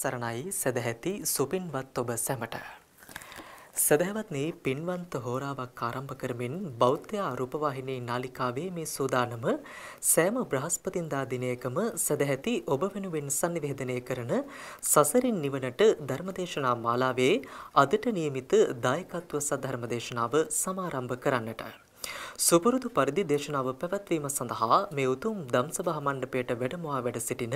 සරණයි සදැහැති සුපින්වත් ඔබ සැමට. සදැහැවත්නි පින්වන්ත හෝරාවක් ආරම්භ කරමින් බෞද්ධ රූපවාහිනී නාලිකාවේ මේ සූදානම සෑම බ්‍රහස්පතින්දා දිනයකම සදැහැති ඔබ වෙනුවෙන් sannivedanaya කරන සසරින් නිවනට ධර්මදේශනා මාලාවේ අදට નિયમિત දායකත්ව සධර්මදේශනාව සමාරම්භ කරන්නට සුපුරුදු පරිදි දේශනාව පැවැත්වීම සඳහා මේ උතුම් ධම්සභා මණ්ඩපයට වැඩමවා වැඩ සිටින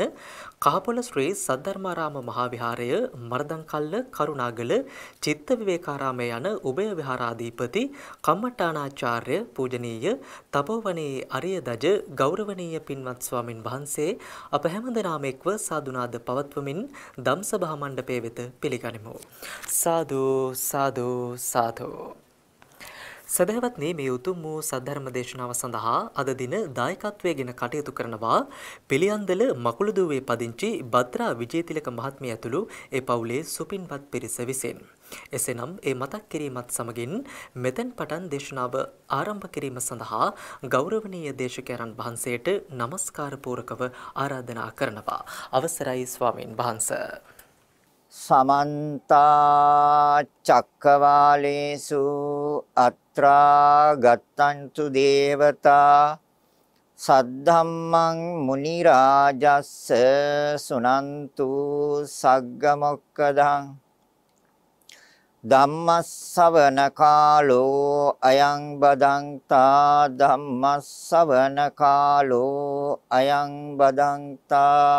කහපොළ ශ්‍රී සද්ධර්මාරාම මහා විහාරය මර්දංකල්ල කරුණාගල චිත්ත විවේකාරාමය යන උභය විහාරාධිපති කම්මට්ටානාචාර්ය පූජනීය තපෝවනේ අරිය දජ ගෞරවනීය පින්වත් ස්වාමින් වහන්සේ අප හැමදෙනාම එක්ව සාදුනාද පවත්වමින් ධම්සභා මණ්ඩපය වෙත පිළිගනිමු. සාදු සාදු සාදු සැබෑවත්නේ මේ උතුම් වූ සද්ධර්ම දේශනාව සඳහා අද දින දායකත්වයේගෙන කටයුතු කරනවා පිළියන්දල මකුළුදුවේ පදිංචි භද්‍රා විජේතිලක මහත්මිය ඇතුළු ඒ පවුලේ සුපින්වත් පිරිස විසින්. එසේනම් ඒ මතක් කිරීමත් සමගින් මෙතෙන් පටන් දේශනාව ආරම්භ කිරීම සඳහා ගෞරවනීය දේශකයන්න් වහන්සේට নমස්කාර පූරකව ආරාධනා කරනවා. අවසරයි ස්වාමින් වහන්සේ. සමන්තා චක්කවාලේසු අත්‍රා ගත්තන්තු දේවතා සද්ධම්මං මුනි රාජස්ස සුනන්තු සග්ග මොක්කදං ධම්මස්සවන කාලෝ අයං බදන්තා ධම්මස්සවන කාලෝ අයං බදන්තා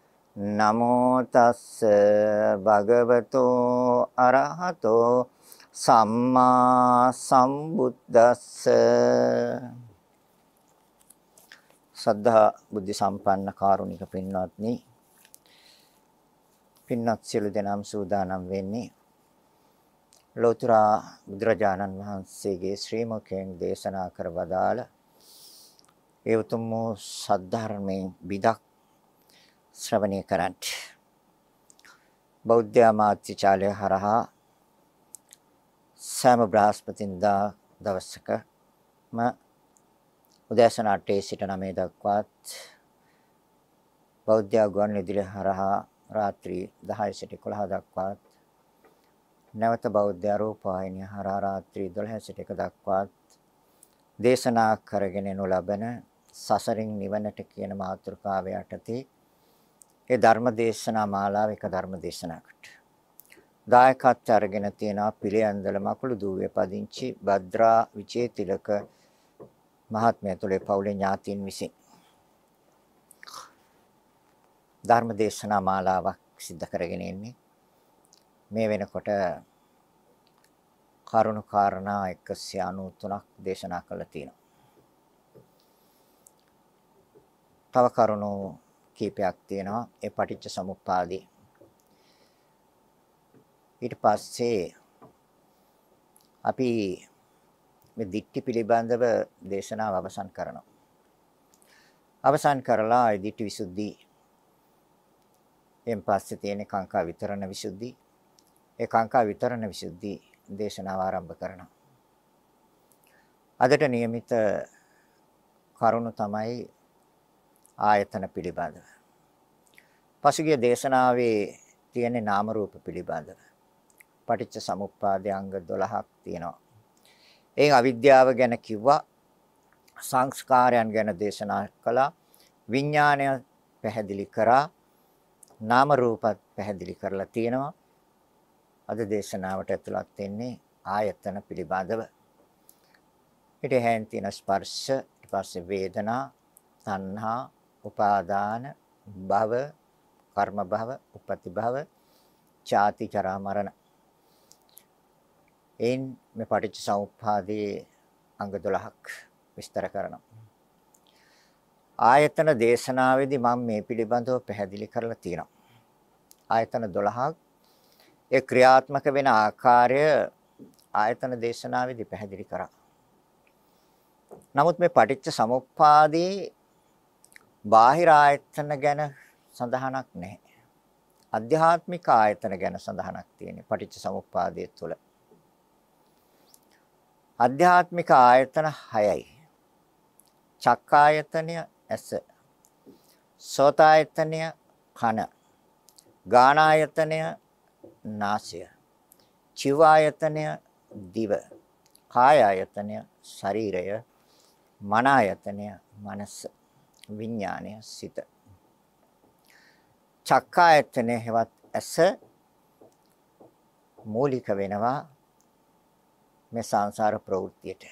නමෝ තස්ස භගවතෝ අරහතෝ සම්මා සම්බුද්දස්ස සද්ධා බුද්ධ සම්පන්න කාරුණික පින්වත්නි පින්වත් සියලු දෙනාම සූදානම් වෙන්නේ ලෝතර බුදුරජාණන් වහන්සේගේ ශ්‍රී මුඛයෙන් දේශනා කර වදාළ ඒ උතුම් සද්ධර්මයෙන් විදක් ශ්‍රවණය කරන්න. බෞද්ධ අමාත්‍යාලය හරහා සෑම බ්‍රහස්පතින්දා දවසකම උදෑසන 8 සිට 9 දක්වාත් බෞද්ධ ගුවන් විදුලිය හරහා රාත්‍රී 10 සිට 11 දක්වාත් නැවත බෞද්ධ රූපවාහිනිය හරහා රාත්‍රී 12 සිට 1 දක්වාත් දේශනා කරගෙන නු ලබන සසරින් නිවනට කියන මාතෘකාව යටතේ ඒ ධර්ම දේශනා මාලාව එක ධර්ම දේශනාවකට. දායකත්ව අරගෙන තියෙනවා පිළියන්දල මකුළු දූවේ පදිංචි භද්‍රා විජේතිලක මහත්මයතුලේ පවුලේ ඥාතීන් විසින් ධර්ම දේශනා මාලාවක් සිද්ධ කරගෙන ඉන්නේ. මේ වෙනකොට කරුණු කාරණා 193ක් දේශනා කළා තියෙනවා. තව කරුණු කීපයක් තියෙනවා ඒ පටිච්ච සමුප්පාදේ. ඊට පස්සේ අපි මේ දික්ටි පිළිබඳව දේශනාව අවසන් කරනවා. අවසන් කරලා ඒ දික්ටි විසුද්ධි එන් පස්සේ තියෙන කාංකා විතරණ විසුද්ධි ඒ කාංකා විතරණ විසුද්ධි දේශනාව ආරම්භ කරනවා. අදට નિયમિત කරුණු තමයි ආයතන පිළිබඳව. පසුගිය දේශනාවේ තියෙන නාම රූප පිළිබඳව. පටිච්ච සමුප්පාදයේ අංග 12ක් තියෙනවා. ඒ අවිද්‍යාව ගැන කිව්වා සංස්කාරයන් ගැන දේශනා කළා විඥාණය පැහැදිලි කරා නාම රූපත් පැහැදිලි කරලා තියෙනවා අද දේශනාවට ඇතුළත් වෙන්නේ ආයතන පිළිබඳව ඊට හැන් තියෙන ස්පර්ශ ඊට පස්සේ වේදනා තණ්හා උපාදාන භව කර්ම භව උපති භව ජාති ජරා මරණ එයින් මේ පටිච්ච සමුප්පාදයේ අංග 12ක් විස්තර කරනවා ආයතන දේශනාවේදී මම මේ පිළිබඳව පැහැදිලි කරලා තියෙනවා ආයතන 12ක් ඒ ක්‍රියාත්මක වෙන ආකාරය ආයතන දේශනාවේදී පැහැදිලි කරා නමුත් මේ පටිච්ච සමුප්පාදයේ බාහිර ආයතන ගැන සඳහනක් නැහැ. අධ්‍යාත්මික ආයතන ගැන සඳහනක් තියෙනවා පටිච්ච සමුප්පාදය තුළ. අධ්‍යාත්මික ආයතන 6යි. චක්කායතනය ඇස. සෝතායතනය කන. ගානායතනය නාසය. චිවායතනය දිව. කායායතනය ශරීරය. මනායතනය මනස. විඥානය සිත. චක්කායතනය හෙවත් ඇස මූලික වෙනවා මේ සංසාර ප්‍රවෘත්තියට.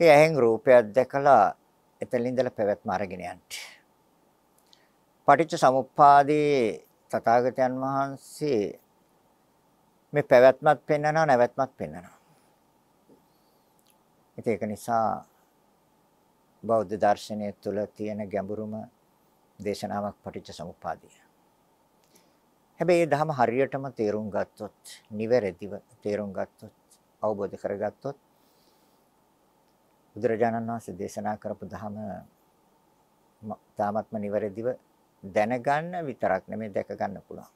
ඒ ඇහෙන් රූපයක් දැකලා එතන ඉඳලා පැවැත්ම අරගෙන යන්න. පටිච්ච සමුප්පාදේ තථාගතයන් වහන්සේ මේ පැවැත්මත් පෙන්වනවා නැවැත්මත් පෙන්වනවා. ඒක නිසා බෞද්ධ දර්ශනය තුළ තියෙන ගැඹුරුම දේශනාවක් පටිච්චසමුප්පාදය. හැබැයි ධම හරියටම තේරුම් ගත්තොත් නිවැරදිව තේරුම් ගත්තොත් අවබෝධ කරගත්තොත් බුදුරජාණන් වහන්සේ දේශනා කරපු ධම තාමත්ම නිවැරදිව දැනගන්න විතරක් නෙමෙයි දැක ගන්න පුළුවන්.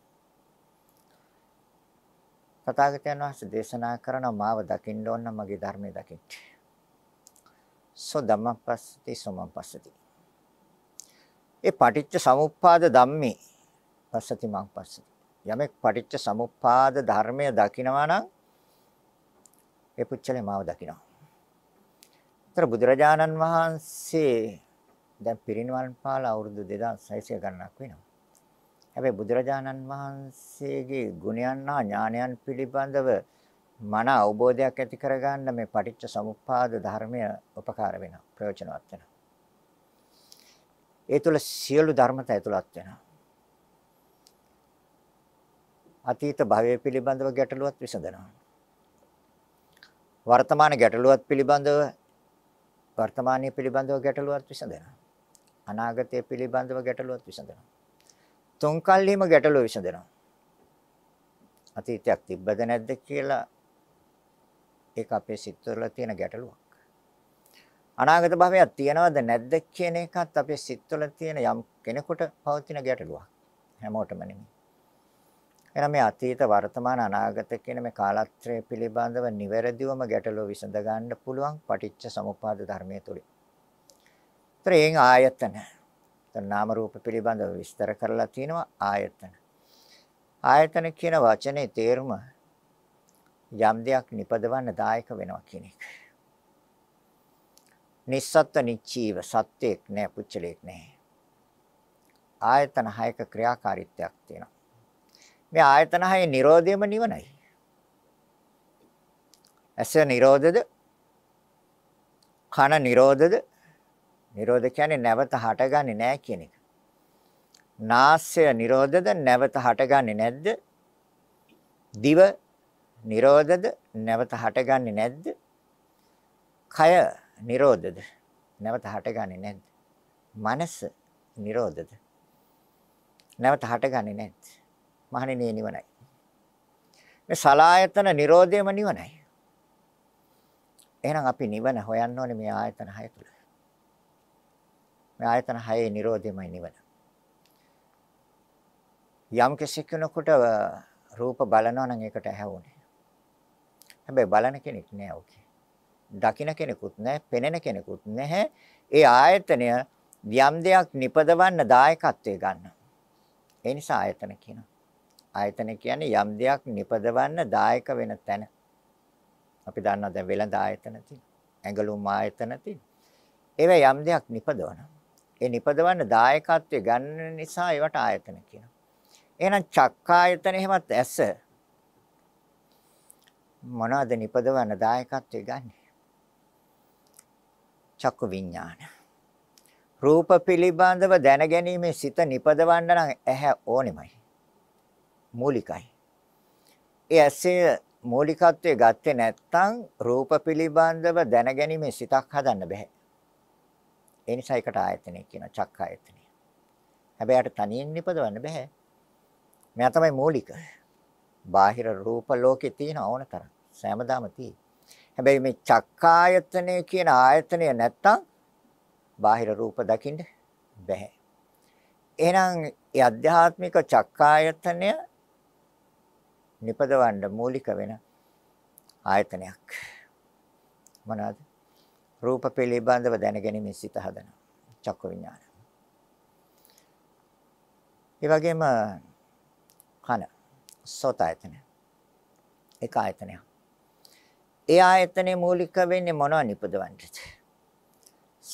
තථාගතයන් වහන්සේ දේශනා කරන මාව දකින්න ඕන මගේ ධර්මයේ දකින්න. සෝ ධම්මපස්සති සෝමපස්සති. ඒ පටිච්ච සමුප්පාද ධම්මේ පස්සති මං පස්සති. යමෙක් පටිච්ච සමුප්පාද ධර්මය දකිනවා නම් ඒ පුච්චලේ මාව දකිනවා. ඒතර බුදුරජාණන් වහන්සේ දැන් පිරිනිවන් පාල අවුරුදු 2600 ගණනක් වෙනවා. හැබැයි බුදුරජාණන් වහන්සේගේ ගුණයන් හා ඥානයන් පිළිබඳව මන අවබෝධයක් ඇති කරගන්න මේ පටිච්ච සමුප්පාද ධර්මය උපකාර වෙනවා ප්‍රයෝජනවත් වෙනවා. ඒ තුළ සියලු ධර්මතා ඇතුළත් වෙනවා. අතීත භවය පිළිබඳව ගැටලුවත් විසඳනවා. වර්තමාන ගැටලුවත් පිළිබඳව වර්තමානයේ පිළිබඳව ගැටලුවත් විසඳනවා. අනාගතය පිළිබඳව ගැටලුවත් විසඳනවා. තුන් කල්හිම ගැටලුව විසඳනවා. අතීතයක් තිබ්බද නැද්ද කියලා ඒක අපේ සිත්වල තියෙන ගැටලුවක්. අනාගත භවයක් තියනවද නැද්ද කියන එකත් අපේ සිත්වල තියෙන යම් කෙනෙකුට පවතින ගැටලුවක්. හැමෝටම නෙමෙයි. එහෙනම් මේ අතීත වර්තමාන අනාගත කියන මේ කාලත්‍රය පිළිබඳව නිවැරදිවම ගැටලුව විසඳ ගන්න පුළුවන් පටිච්ච සමුප්පාද ධර්මයේ තුල. ත්‍රයෙන් ආයතන. නාම රූප පිළිබඳව විස්තර කරලා තිනවා ආයතන. ආයතන කියන වචනේ තේරුම යම් දෙයක් නිපදවන්න දායක වෙනවා කියන එක. නිස්සත්ත්ව නිච්චීව සත්‍යයක් නෑ පුච්චලයක් නෑ. ආයතන හයක ක්‍රියාකාරීත්වයක් තියෙනවා. මේ ආයතන හයේ Nirodhayම නිවනයි. ඇස Nirodhaද? කන Nirodhaද? Nirodha කියන්නේ නැවත හටගන්නේ නෑ කියන එක. නාසය Nirodhaද නැවත හටගන්නේ නැද්ද? දිව නිරෝධද නැවත හටගන්නේ නැද්ද? කය නිරෝධද නැවත හටගන්නේ නැද්ද? මනස නිරෝධද නැවත හටගන්නේ නැද්ද? මහණෙනි නිවනයි. මේ සලායතන නිරෝධයම නිවනයි. එහෙනම් අපි නිවන හොයන්න ඕනේ මේ ආයතන හය තුල. මේ ආයතන හයේ නිරෝධයමයි නිවන. යම් කෙනෙකුට රූප බලනවා නම් ඒකට ඇහැ උනේ. හැබැයි බලන කෙනෙක් නෑ ඕකේ. දකින කෙනෙකුත් නෑ, පෙනෙන කෙනෙකුත් නැහැ. ඒ ආයතනය යම් දෙයක් නිපදවන්න දායකත්වයේ ගන්න. ඒ නිසා ආයතන කියනවා. ආයතන කියන්නේ යම් දෙයක් නිපදවන්න දායක වෙන තැන. අපි දන්නවා දැන් වෙළඳ ආයතන තියෙනවා. ඇඟලුම් ආයතන තියෙනවා. ඒවා යම් දෙයක් නිපදවනවා. ඒ නිපදවන්න දායකත්වය ගන්න නිසා ඒවට ආයතන කියනවා. එහෙනම් චක්කායතන එහෙමත් ඇස මොනවද නිපදවන දායකත්වය ගන්න? චක්කු විඥාන. රූප පිළිබඳව දැනගැනීමේ සිත නිපදවන්න නම් ඇහැ ඕනෙමයි. මූලිකයි. ඒ ඇසේ මූලිකත්වයේ ගත්තේ නැත්නම් රූප පිළිබඳව දැනගැනීමේ සිතක් හදන්න බෑ. ඒ නිසා එකට ආයතනය කියන චක්ක ආයතනය. හැබැයි අර තනියෙන් නිපදවන්න බෑ. මෙයා තමයි මූලික. බාහිර රූප ලෝකේ තියෙන ඕන තරම්. සෑමදාම තියෙයි. හැබැයි මේ චක්කායතනය කියන ආයතනය නැත්තම් බාහිර රූප දකින්න බැහැ. එහෙනම් ඒ අධ්‍යාත්මික චක්කායතනය නිපදවන්න මූලික වෙන ආයතනයක් මොනවාද? රූප පිළිබඳව දැනගැනීමේ සිත හදන චක්ක විඥාන. ඒ වගේම කන සෝත ආයතනය. ඒක ආයතනයක්. ඒ ආයතනයේ මූලික වෙන්නේ මොනව නිපදවන්නද?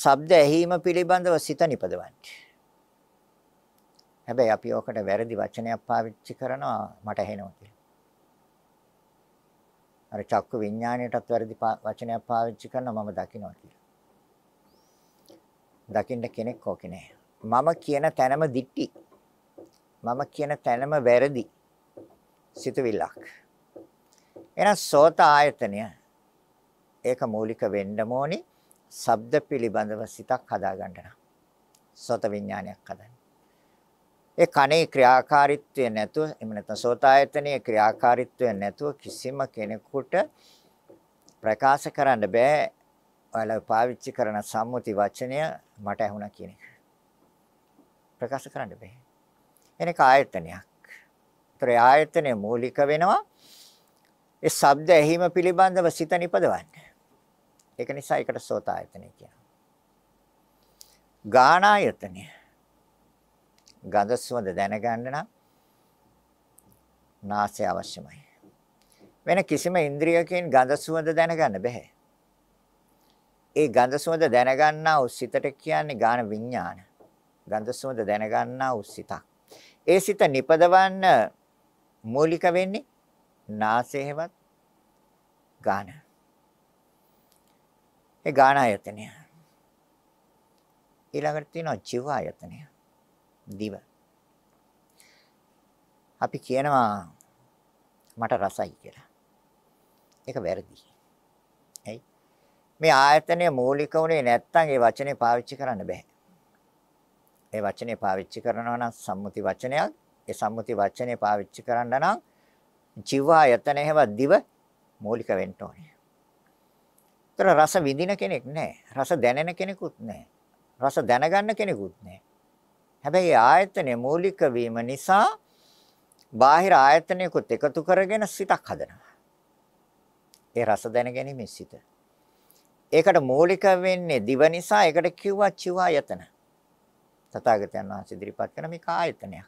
ශබ්ද ඇහිීම පිළිබඳව සිත නිපදවන්න. හැබැයි අපි ඔකට වැරදි වචනයක් පාවිච්චි කරනවා මට ඇහෙනවා කියලා. අර චක්කු විඥාණයටත් වැරදි වචනයක් පාවිච්චි කරනවා මම දකිනවා කියලා. දකින්න කෙනෙක් ඕකේ නෑ. මම කියන තැනම දික්ටි. මම කියන තැනම වැරදි. සිතවිල්ලක්. එහෙනම් සෝත ආයතනය ඒක මූලික වෙන්නම ඕනි. ශබ්ද පිළිබඳව සිතක් හදාගන්න නම්. සෝත විඥානයක් හදන්න. ඒ කනේ ක්‍රියාකාරීත්වය නැතුව එහෙම නැත්නම් සෝතායතනයේ ක්‍රියාකාරීත්වය නැතුව කිසිම කෙනෙකුට ප්‍රකාශ කරන්න බෑ ඔයාලා පාවිච්චි කරන සම්මුති වචනය මට ඇහුණා කියන එක. ප්‍රකාශ කරන්න බෑ. එනක ආයතනයක්. ත්‍රි ආයතනය මූලික වෙනවා. ඒ ශබ්ද ඇහිම පිළිබඳව සිත නිපදවන්න. ඒක නිසා ඒකට සෝතායතනය කියනවා. ගානායතනය. ගඳ සුවඳ දැනගන්න නම් නාසය අවශ්‍යමයි. වෙන කිසිම ඉන්ද්‍රියකින් ගඳ සුවඳ දැනගන්න බෑ. ඒ ගඳ සුවඳ දැනගන්නා උසිතට කියන්නේ ගාන විඥාන. ගඳ සුවඳ දැනගන්නා උසිතක්. ඒ සිත නිපදවන්න මූලික වෙන්නේ නාසයවත් ගාන. ඒ ගාන ආයතනය. ඊළඟට තියෙනවා ජීව ආයතනය. දිව. අපි කියනවා මට රසයි කියලා. ඒක වැරදි. ඇයි? මේ ආයතනය මූලික වුණේ නැත්නම් ඒ වචනේ පාවිච්චි කරන්න බෑ. ඒ වචනේ පාවිච්චි කරනවා නම් සම්මුති වචනයක්. ඒ සම්මුති වචනේ පාවිච්චි කරන්න නම් ජීව ආයතන එහෙම දිව මූලික වෙන්න ඕනේ. ඒතර රස විඳින කෙනෙක් නැහැ. රස දැනෙන කෙනෙකුත් නැහැ. රස දැනගන්න කෙනෙකුත් නැහැ. හැබැයි ආයතනයේ මූලික වීම නිසා බාහිර ආයතනයකුත් එකතු කරගෙන සිතක් හදනවා. ඒ රස දැනගැනීමේ සිත. ඒකට මූලික වෙන්නේ දිව නිසා ඒකට කිව්වා චිවායතන. තථාගතයන් වහන්සේ ඉදිරිපත් කරන මේ කායතනයක්.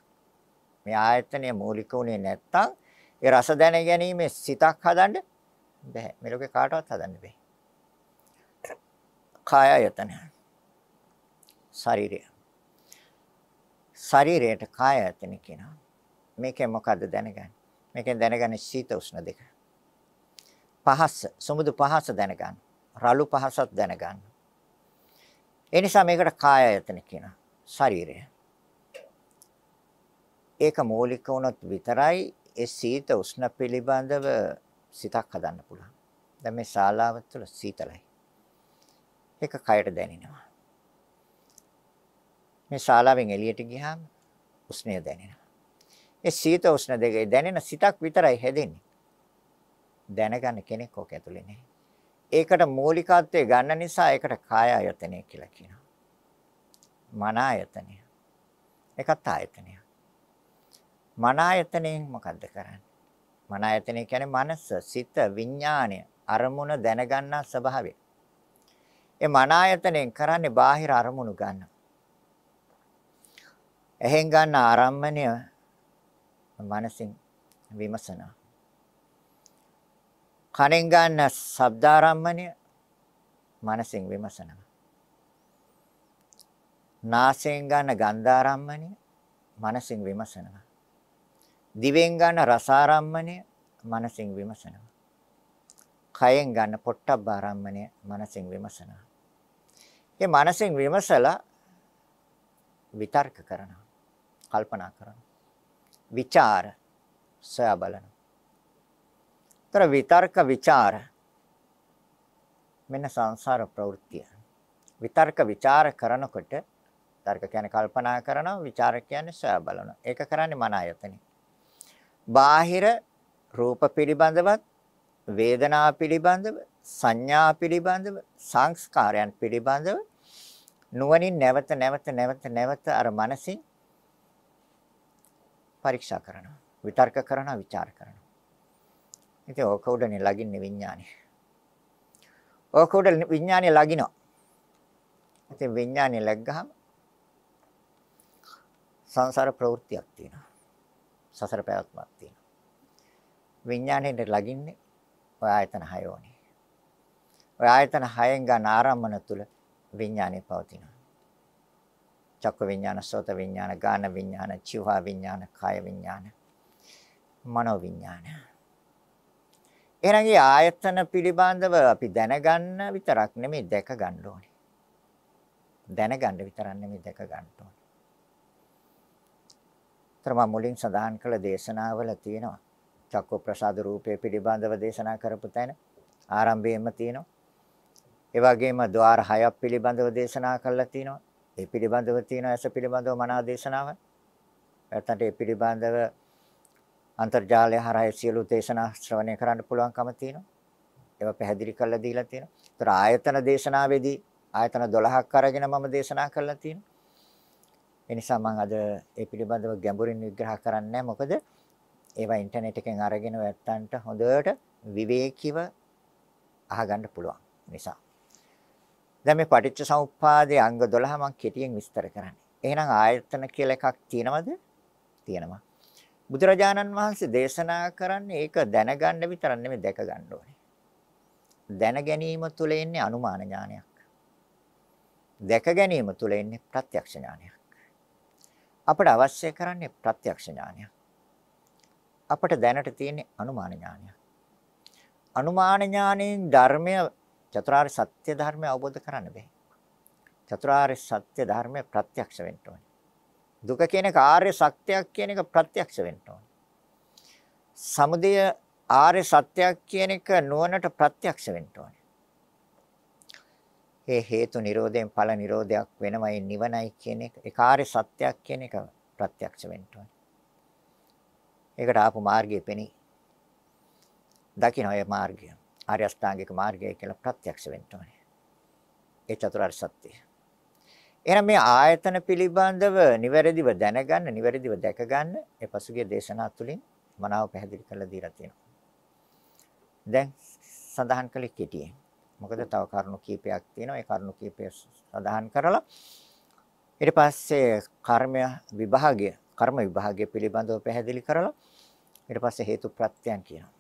මේ ආයතනය මූලික උනේ නැත්තම් ඒ රස දැනගැනීමේ සිතක් හදන්න බෑ. මේ ලෝකේ කාටවත් හදන්න බෑ. කාය ආයතන ශරීරය ශරීරයට කාය ආයතන කියනවා මේකෙන් මොකද්ද දැනගන්නේ මේකෙන් දැනගන්නේ සීත උෂ්ණ දෙක පහස සුමුදු පහස දැනගන්න රළු පහසත් දැනගන්න ඒ නිසා මේකට කාය ආයතන කියනවා ශරීරය ඒක මූලික වුණොත් විතරයි ඒ සීත උෂ්ණ පිළිබඳව සිතක් හදන්න පුළුවන් දැන් මේ ශාලාව තුළ සීතලයි ඒක කයට දැනෙනවා. මේ ශාලාවෙන් එළියට ගියාම උෂ්ණය දැනෙනවා. ඒ සීත උෂ්ණ දෙකේ දැනෙන සිතක් විතරයි හැදෙන්නේ. දැනගන්න කෙනෙක් ඔක ඇතුලේ නැහැ. ඒකට මූලිකත්වයේ ගන්න නිසා ඒකට කාය ආයතනය කියලා කියනවා. මන ආයතනය. ඒකත් ආයතනයක්. මන ආයතනයෙන් මොකද්ද කරන්නේ? මන ආයතනය කියන්නේ මනස, සිත, විඥාණය, අරමුණ දැනගන්නා ස්වභාවය. ඒ මන ආයතනෙන් කරන්නේ බාහිර අරමුණු ගන්න. එහෙන් ගන්න ආරම්මණය මනසින් විමසනවා. කනෙන් ගන්න ශබ්ද ආරම්මණය මනසින් විමසනවා. නාසයෙන් ගන්න ගන්ධ ආරම්මණය මනසින් විමසනවා. දිවෙන් ගන්න රස ආරම්මණය මනසින් විමසනවා. කයෙන් ගන්න පොට්ටබ්බ ආරම්මණය මනසින් විමසනවා. ඒ මනසින් විමසලා විතර්ක කරනවා. කල්පනා කරනවා. විචාර සොයා බලනවා. ତර විතර්ක විචාර මෙන්න සංසාර ප්‍රවෘත්තිය. විතර්ක විචාර කරනකොට තර්ක කියන්නේ කල්පනා කරනවා විචාර කියන්නේ සොයා බලනවා. ඒක කරන්නේ මන ආයතනෙ. බාහිර රූප පිළිබඳවත් වේදනා පිළිබඳව සංඥා පිළිබඳව සංස්කාරයන් පිළිබඳව නුවණින් නැවත නැවත නැවත නැවත අර මනසින් පරීක්ෂා කරනවා විතර්ක කරනවා વિચાર කරනවා ඉතින් ඕක උඩනේ ලගින්නේ විඥානේ ඕක උඩ විඥානේ ලගිනවා ඉතින් විඥානේ ලැග්ගහම සංසාර ප්‍රවෘත්තියක් තියෙනවා සසර පැවැත්මක් තියෙනවා විඥානේ ලගින්නේ ඔය ආයතන හය ඕනේ. ඔය ආයතන හයෙන් ගන්න ආරම්මන තුල විඥානය පවතිනවා. චක්ක විඥාන, සෝත විඥාන, ගාන විඥාන, චිව විඥාන, කාය විඥාන, මනෝ විඥාන. එහෙනම් ආයතන පිළිබඳව අපි දැනගන්න විතරක් නෙමෙයි දැක ගන්න ඕනේ. දැනගන්න විතරක් නෙමෙයි දැක ගන්න ඕනේ. තම මුලින් සඳහන් කළ දේශනාවල තියෙනවා චක්ක ප්‍රසාද රූපය පිළිබඳව දේශනා කරපු තැන ආරම්භයේම තියෙනවා. ඒ වගේම ద్వාර හයක් පිළිබඳව දේශනා කරලා තිනවා. ඒ පිළිබඳව තියෙන ඇස පිළිබඳව මනා දේශනාව. නැත්තට ඒ පිළිබඳව අන්තර්ජාලය හරහා සියලු දේශනා ශ්‍රවණය කරන්න පුළුවන්කම තියෙනවා. ඒවා පැහැදිලි කරලා දීලා තියෙනවා. ඒතර ආයතන දේශනාවේදී ආයතන 12ක් අරගෙන මම දේශනා කරලා තියෙනවා. ඒ නිසා මම අද ඒ පිළිබඳව ගැඹුරින් විග්‍රහ කරන්නේ නැහැ. මොකද ඒවා ඉන්ටර්නෙට් එකෙන් අරගෙන වැට්ටන්ට හොඳට විවේකීව අහගන්න පුළුවන් නිසා. දැන් මේ පටිච්ච සමුප්පාදයේ අංග 12 මම කෙටියෙන් විස්තර කරන්නේ. එහෙනම් ආයතන කියලා එකක් තියෙනවද? තියෙනවා. බුදුරජාණන් වහන්සේ දේශනා කරන්නේ ඒක දැනගන්න විතර නෙමෙයි දැක ගන්න ඕනේ. දැන ගැනීම තුළ එන්නේ අනුමාන ඥානයක්. දැක ගැනීම තුළ එන්නේ ප්‍රත්‍යක්ෂ ඥානයක්. අපට අවශ්‍ය කරන්නේ ප්‍රත්‍යක්ෂ ඥානයක්. අපට දැනට තියෙන අනුමාන ඥානයක්. අනුමාන ඥානයෙන් ධර්මය චතුරාර්ය සත්‍ය ධර්මය අවබෝධ කරන්න බෑ. චතුරාර්ය සත්‍ය ධර්මය ප්‍රත්‍යක්ෂ වෙන්න ඕනේ. දුක කියන කාර්ය සත්‍යයක් කියන එක ප්‍රත්‍යක්ෂ වෙන්න ඕනේ. සමුදය ආර්ය සත්‍යයක් කියන එක නුවණට ප්‍රත්‍යක්ෂ වෙන්න ඕනේ. ඒ හේතු නිරෝධයෙන් ඵල නිරෝධයක් වෙනමයි නිවනයි කියන එක ඒ කාර්ය සත්‍යයක් කියන එක ප්‍රත්‍යක්ෂ වෙන්න ඕනේ. ඒකට ආපු මාර්ගය පෙනී. දකින්න ඔය මාර්ගය. ආර්ය අෂ්ටාංගික මාර්ගය කියලා ප්‍රත්‍යක්ෂ වෙන්න ඕනේ. ඒ චතුරාර්ය සත්‍යය. එහෙනම් මේ ආයතන පිළිබඳව නිවැරදිව දැනගන්න, නිවැරදිව දැකගන්න ඒ පසුගිය දේශනා තුළින් මනාව පැහැදිලි කරලා දීලා තියෙනවා. දැන් සඳහන් කළේ කෙටියෙන්. මොකද තව කරුණු කීපයක් තියෙනවා. ඒ කරුණු කීපය සඳහන් කරලා ඊට පස්සේ කර්ම විභාගය, කර්ම විභාගය පිළිබඳව පැහැදිලි කරලා ඊට පස්සේ හේතු ප්‍රත්‍යයන් කියනවා.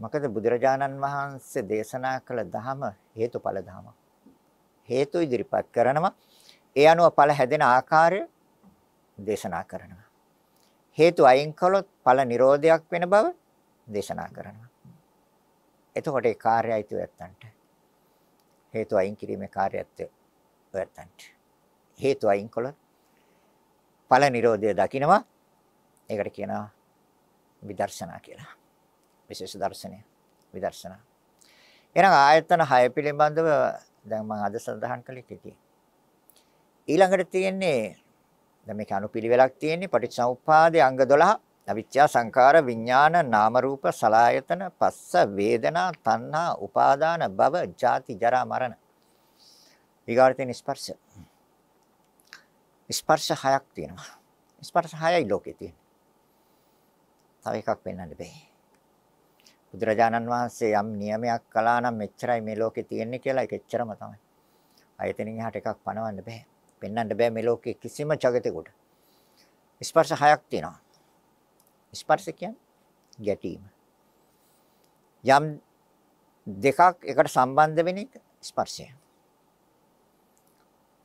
මොකද බුදුරජාණන් වහන්සේ දේශනා කළ ධම හේතුඵල ධම. හේතු ඉදිරිපත් කරනවා. ඒ අනුව ඵල හැදෙන ආකාරය දේශනා කරනවා. හේතු අයින් කළොත් ඵල නිරෝධයක් වෙන බව දේශනා කරනවා. එතකොට ඒ කාර්යයිතු නැත්තන්ට හේතු අයින් කිරීමේ කාර්යයත් නැත්තන්ට හේතු අයින් කළොත් ඵල නිරෝධය දකිනවා. ඒකට කියනවා විදර්ශනා කියලා. විශේෂ දර්ශනය විදර්ශනා. එහෙනම් ආයතන 6 පිළිබඳව දැන් මම අද සඳහන් කළේ කෙටි. ඊළඟට තියෙන්නේ දැන් මේක අනුපිළිවෙලක් තියෙන්නේ පටිච්චසමුප්පාදේ අංග 12 අවිච්‍යා සංඛාර විඥාන නාම රූප සලායතන පස්ස වේදනා තණ්හා උපාදාන භව ජාති ජරා මරණ ඊගාර්ථේ ස්පර්ශ ස්පර්ශ හයක් තියෙනවා ස්පර්ශ හයයි ලෝකේ තියෙන්නේ තව එකක් වෙන්නන්න බෑ. බුදුරජාණන් වහන්සේ යම් නියමයක් කළා නම් මෙච්චරයි මේ ලෝකේ තියෙන්නේ කියලා ඒක එච්චරම තමයි. ආයතනින් එහාට එකක් පනවන්න බෑ. පෙන්වන්න බෑ මේ ලෝකේ කිසිම జగතෙකට. ස්පර්ශ හයක් තියෙනවා. ස්පර්ශ කියන්නේ ගැටීම. යම් දෙකක් එකට සම්බන්ධ වෙන එක ස්පර්ශය.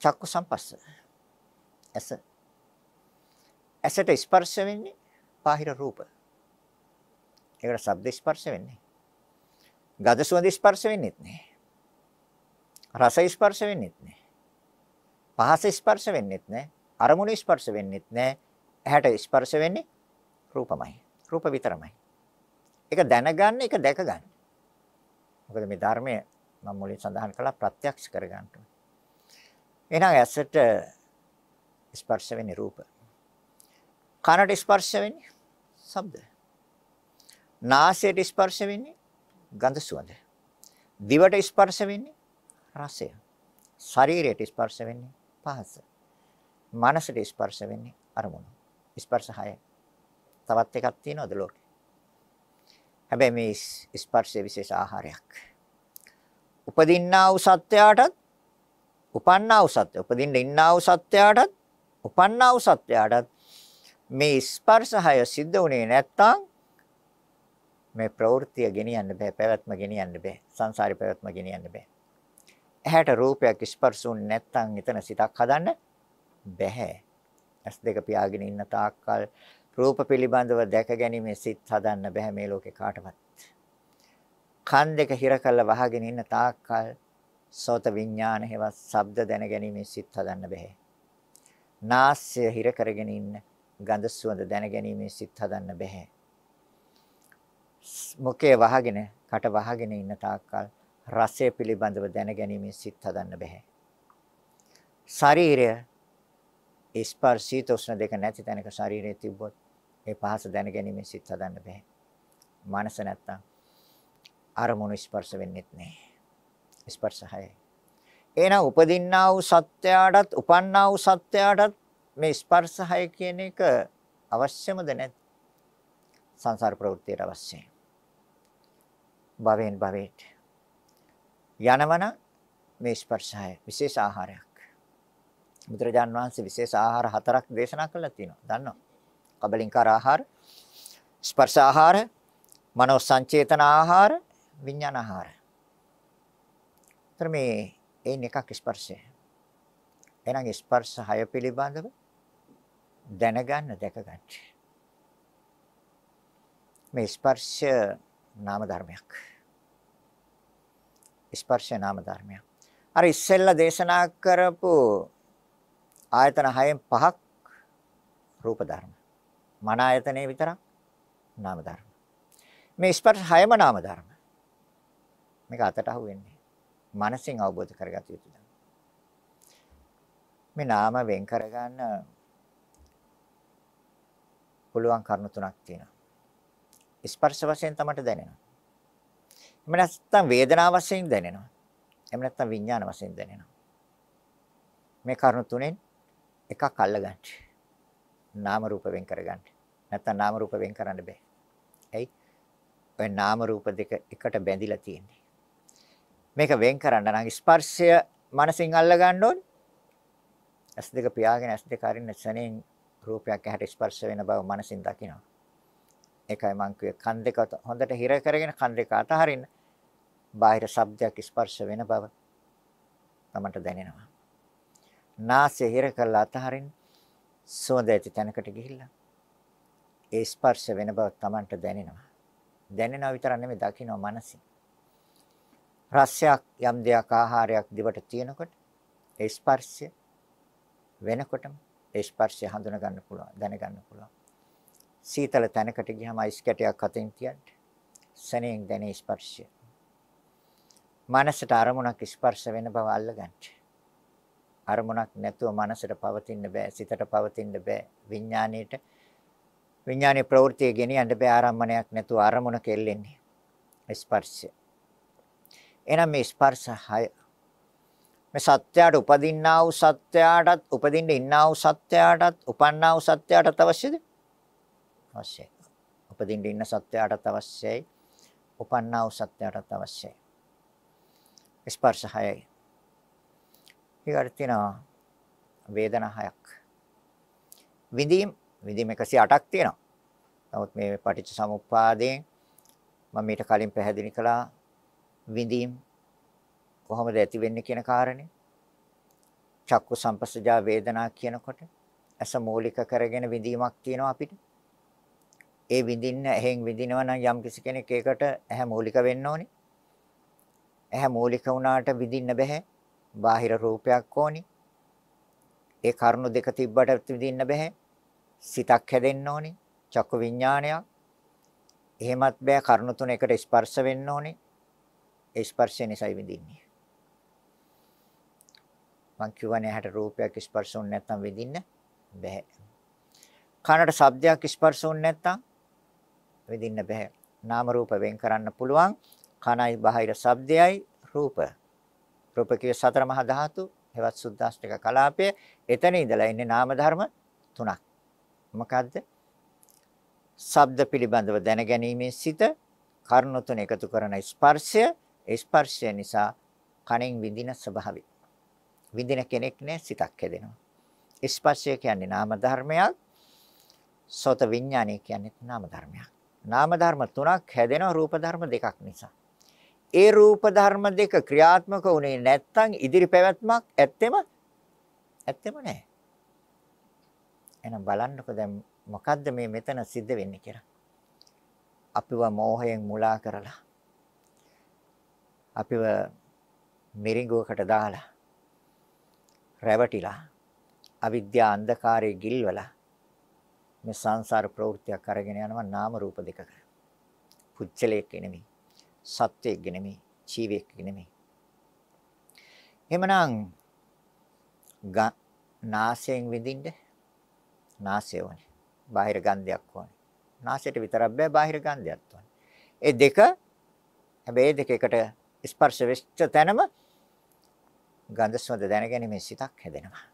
චක්කු සම්පස්ස. ඇස. ඇසට ස්පර්ශ වෙන්නේ බාහිර රූප. ඒකට ශබ්ද ස්පර්ශ වෙන්නේ. ගඳ සුවඳ ස්පර්ශ වෙන්නේත් නැහැ. රස ස්පර්ශ වෙන්නේත් නැහැ. පහස ස්පර්ශ වෙන්නේත් නැහැ. අරමුණ ස්පර්ශ වෙන්නේත් නැහැ. ඇහැට ස්පර්ශ වෙන්නේ රූපමයි. රූප විතරමයි. ඒක දැනගන්න, ඒක දැකගන්න. මොකද මේ ධර්මය මම මුලින් සඳහන් කළා ප්‍රත්‍යක්ෂ කරගන්න ඕනේ. එහෙනම් ඇසට ස්පර්ශ වෙන්නේ රූප. කනට ස්පර්ශ වෙන්නේ ශබ්ද. නාසයට ස්පර්ශ වෙන්නේ ගඳ සුවඳ. දිවට ස්පර්ශ වෙන්නේ රසය. ශරීරයට ස්පර්ශ වෙන්නේ පහස. මනසට ස්පර්ශ වෙන්නේ අරමුණ. ස්පර්ශ හය. තවත් එකක් තියෙනවද ලෝකේ? හැබැයි මේ ස්පර්ශයේ විශේෂ ආහාරයක්. උපදින්නා වූ සත්‍යයටත් උපන්නා වූ සත්‍ය උපදින්න ඉන්නා වූ සත්‍යයටත් උපන්නා වූ සත්‍යයටත් මේ ස්පර්ශය සිද්ධ වුණේ නැත්තම් මේ ප්‍රවෘත්තිය ගෙනියන්න බෑ පැවැත්ම ගෙනියන්න බෑ සංසාරේ පැවැත්ම ගෙනියන්න බෑ ඇහැට රූපයක් ස්පර්ශුන් නැත්නම් එතන සිතක් හදන්න බෑ ඇස් දෙක පියාගෙන ඉන්න තාක්කල් රූප පිළිබඳව දැක ගැනීමේ සිත් හදන්න බෑ මේ ලෝකේ කාටවත් කන් දෙක හිර කරලා වහගෙන ඉන්න තාක්කල් සෝත විඥාන හේවත් ශබ්ද දැන ගැනීමේ සිත් හදන්න බෑ නාස්ය හිර කරගෙන ඉන්න ගඳ සුවඳ දැන ගැනීමේ සිත් හදන්න බෑ මුඛය වහගෙන කට වහගෙන ඉන්න තාක්කල් රසය පිළිබඳව දැනගැනීමේ සිත් හදන්න බෑ. ශරීරය ස්පර්ශීතෝෂ්ණ දෙක නැති තැනක ශරීරයේ තිබ්බොත් ඒ පහස දැනගැනීමේ සිත් හදන්න බෑ. මනස නැත්තම් අරමුණු ස්පර්ශ වෙන්නේත් නෑ. ස්පර්ශය. එහෙනම් උපදින්නා වූ සත්‍යයටත් උපන්නා වූ සත්‍යයටත් මේ ස්පර්ශය කියන එක අවශ්‍යමද නැත්? සංසාර ප්‍රවෘත්තියට අවශ්‍යයි. භවෙන් භවයට යනවන මේ ස්පර්ශය විශේෂ ආහාරයක් බුදුරජාන් වහන්සේ විශේෂ ආහාර හතරක් දේශනා කළා තියෙනවා දන්නවා කබලින්කාර ආහාර ස්පර්ශ ආහාර මනෝ සංචේතන ආහාර විඥාන ආහාර ත්‍රමේ එයින් එකක් ස්පර්ශය එහෙනම් ස්පර්ශ හය පිළිබඳව දැනගන්න දැකගන්න මේ ස්පර්ශ නාම ධර්මයක් ස්පර්ශය නාම ධර්මයක්. අර ඉස්සෙල්ලා දේශනා කරපු ආයතන හයෙන් පහක් රූප ධර්ම. මන ආයතනේ විතරක් නාම ධර්ම. මේ ස්පර්ශ හයම නාම ධර්ම. මේක අතට අහු වෙන්නේ. මනසින් අවබෝධ කරගත යුතුද? මේ නාම වෙන් කරගන්න පුළුවන් කරුණු තුනක් තියෙනවා. ස්පර්ශ වශයෙන් තමයි දැනෙනවා. එහෙම නැත්නම් වේදනාව වශයෙන් දැනෙනවා. එහෙම නැත්නම් විඥාන වශයෙන් දැනෙනවා. මේ කරුණු තුනෙන් එකක් අල්ලගන්න. නාම රූප වෙන් කරගන්න. නැත්නම් නාම රූප වෙන් කරන්න බෑ. ඇයි? ඔය නාම රූප දෙක එකට බැඳිලා තියෙන්නේ. මේක වෙන් කරන්න නම් ස්පර්ශය මනසින් අල්ල ගන්න ඕනේ. S2 පියාගෙන S2 අරින්න සැනෙන් රූපයක් ඇහැට ස්පර්ශ වෙන බව මනසින් දකිනවා. ඒකයි මං කියේ කන් දෙක හොඳට හිර කරගෙන කන් දෙක අතහරින්න. බාහිර ශබ්දයක් ස්පර්ශ වෙන බව තමන්ට දැනෙනවා. නාසය හිර කරලා අතහරින්න. සුවඳ ඇති තැනකට ගිහිල්ලා ඒ ස්පර්ශ වෙන බව තමන්ට දැනෙනවා. දැනෙනවා විතර නෙමෙයි දකිනවා මනසින්. රසයක් යම් දෙයක් ආහාරයක් දිවට තියෙනකොට ඒ ස්පර්ශය වෙනකොටම ඒ ස්පර්ශය හඳුනා ගන්න පුළුවන් දැනගන්න පුළුවන්. සීතල තැනකට ගියම අයිස් කැටයක් අතින් තියන්න. සෙනෙන් දැනේ ස්පර්ශය. මනසට අරමුණක් ස්පර්ශ වෙන බව අල්ලගන්න. අරමුණක් නැතුව මනසට පවතින්න බෑ, සිතට පවතින්න බෑ, විඥාණයට විඥානයේ ප්‍රවෘත්තිය ගෙනියන්න බෑ ආරම්මණයක් නැතුව අරමුණක එල්ලෙන්නේ. ස්පර්ශය. එනම් මේ ස්පර්ශ හය මේ සත්‍යයට උපදින්නා වූ සත්‍යයටත් උපදින්න ඉන්නා වූ සත්‍යයටත් උපන්නා වූ සත්‍යයටත් අවශ්‍යද? අවශ්‍යයි. උපදින්න ඉන්න සත්වයාටත් අවශ්‍යයි. උපන්නා වූ සත්වයාටත් අවශ්‍යයි. ස්පර්ශයයි. ඊගාට තියෙනවා වේදනා හයක්. විඳීම් විඳීම් 108ක් තියෙනවා. නමුත් මේ පටිච්ච සමුප්පාදයෙන් මම මීට කලින් පැහැදිලි කළා විඳීම් කොහොමද ඇති වෙන්නේ කියන කාරණේ. චක්කු සම්පස්සජා වේදනා කියනකොට ඇස මූලික කරගෙන විඳීමක් තියෙනවා අපිට. ඒ විඳින්න එහෙන් විඳිනවා නම් යම් කිසි කෙනෙක් ඒකට ඇහැ මූලික වෙන්න ඕනේ. ඇහැ මූලික වුණාට විඳින්න බෑ. බාහිර රූපයක් ඕනේ. ඒ කරුණු දෙක තිබ්බට විඳින්න බෑ. සිතක් හැදෙන්න ඕනේ. චක්කු විඥානයක්. එහෙමත් බෑ කරුණු තුන එකට ස්පර්ශ වෙන්න ඕනේ. ඒ ස්පර්ශය නිසායි විඳින්නේ. මං කියවනේ හැට රූපයක් ස්පර්ශ වුනේ නැත්නම් විඳින්න බෑ. කනට ශබ්දයක් ස්පර්ශ වුනේ නැත්නම් විඳින්න බෑ. නාම රූප වෙන් කරන්න පුළුවන්. කනයි බාහිර ශබ්දයයි රූප. රූප කියේ සතර මහා ධාතු, හෙවත් සුද්දාස්ඨික කලාපය. එතන ඉඳලා ඉන්නේ නාම ධර්ම තුනක්. මොකද්ද? ශබ්ද පිළිබඳව දැනගැනීමේ සිත, කර්ණ තුන එකතු කරන ස්පර්ශය, ස්පර්ශය නිසා කණෙන් විඳින ස්වභාවය. විඳින කෙනෙක් නෑ සිතක් හැදෙනවා. ස්පර්ශය කියන්නේ නාම ධර්මයක්. සෝත විඥානය කියන්නේ නාම ධර්මයක්. නාම ධර්ම තුනක් හැදෙනවා රූප ධර්ම දෙකක් නිසා. ඒ රූප ධර්ම දෙක ක්‍රියාත්මක වුණේ නැත්නම් ඉදිරි පැවැත්මක් ඇත්තෙම ඇත්තෙම නැහැ. එහෙනම් බලන්නකෝ දැන් මොකද්ද මේ මෙතන සිද්ධ වෙන්නේ කියලා. අපිව මෝහයෙන් මුලා කරලා අපිව මිරිඟුවකට දාලා රැවටිලා අවිද්‍යා අන්ධකාරයේ ගිල්වලා මේ සංසාර ප්‍රවෘත්තියක් අරගෙන යනවා නාම රූප දෙකක. පුච්චලයක් නෙමෙයි. සත්වයක් නෙමෙයි. ජීවයක් නෙමෙයි. එහෙමනම් නාසයෙන් විඳින්න නාසය ඕනේ. බාහිර ගන්ධයක් ඕනේ. නාසයට විතරක් බෑ බාහිර ගන්ධයක් ඕනේ. ඒ දෙක හැබැයි දෙක එකට ස්පර්ශ වෙච්ච තැනම ගන්ධ සුවඳ දැනගැනීමේ සිතක් හැදෙනවා.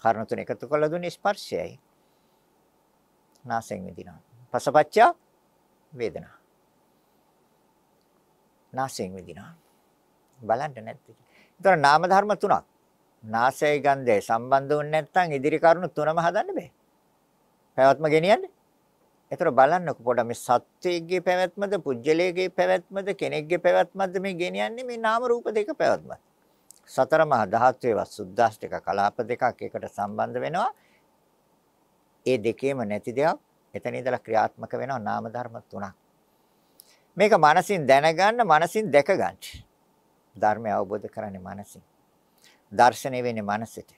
කර්ණ තුන එකතු කළ දුන්නේ ස්පර්ශයයි. නාසයෙන් විඳිනවා. පසපච්චා වේදනා. නාසයෙන් විඳිනවා. බලන්න නැද්ද? ඒතර නාම ධර්ම තුනක්. නාසය ගන්ධය සම්බන්ධ වුනේ නැත්නම් ඉදිරි කරුණු තුනම හදන්න බෑ. පැවැත්ම ගෙනියන්නේ. ඒතර බලන්නකො පොඩ මේ සත්‍යයේ පැවැත්මද, පුජ්‍යලයේ පැවැත්මද, කෙනෙක්ගේ පැවැත්මද මේ ගෙනියන්නේ මේ නාම රූප දෙක පැවැත්මද? සතර මහා ධාත්වේ වස් සුද්දාස්ඨික කලාප දෙකක් එකට සම්බන්ධ වෙනවා. ඒ දෙකේම නැති දෙයක් එතන ඉඳලා ක්‍රියාත්මක වෙනවා නාම ධර්ම තුනක්. මේක මනසින් දැනගන්න, මනසින් දැකගන්න. ධර්මය අවබෝධ කරන්නේ මනසින්. දර්ශනය වෙන්නේ මනසට.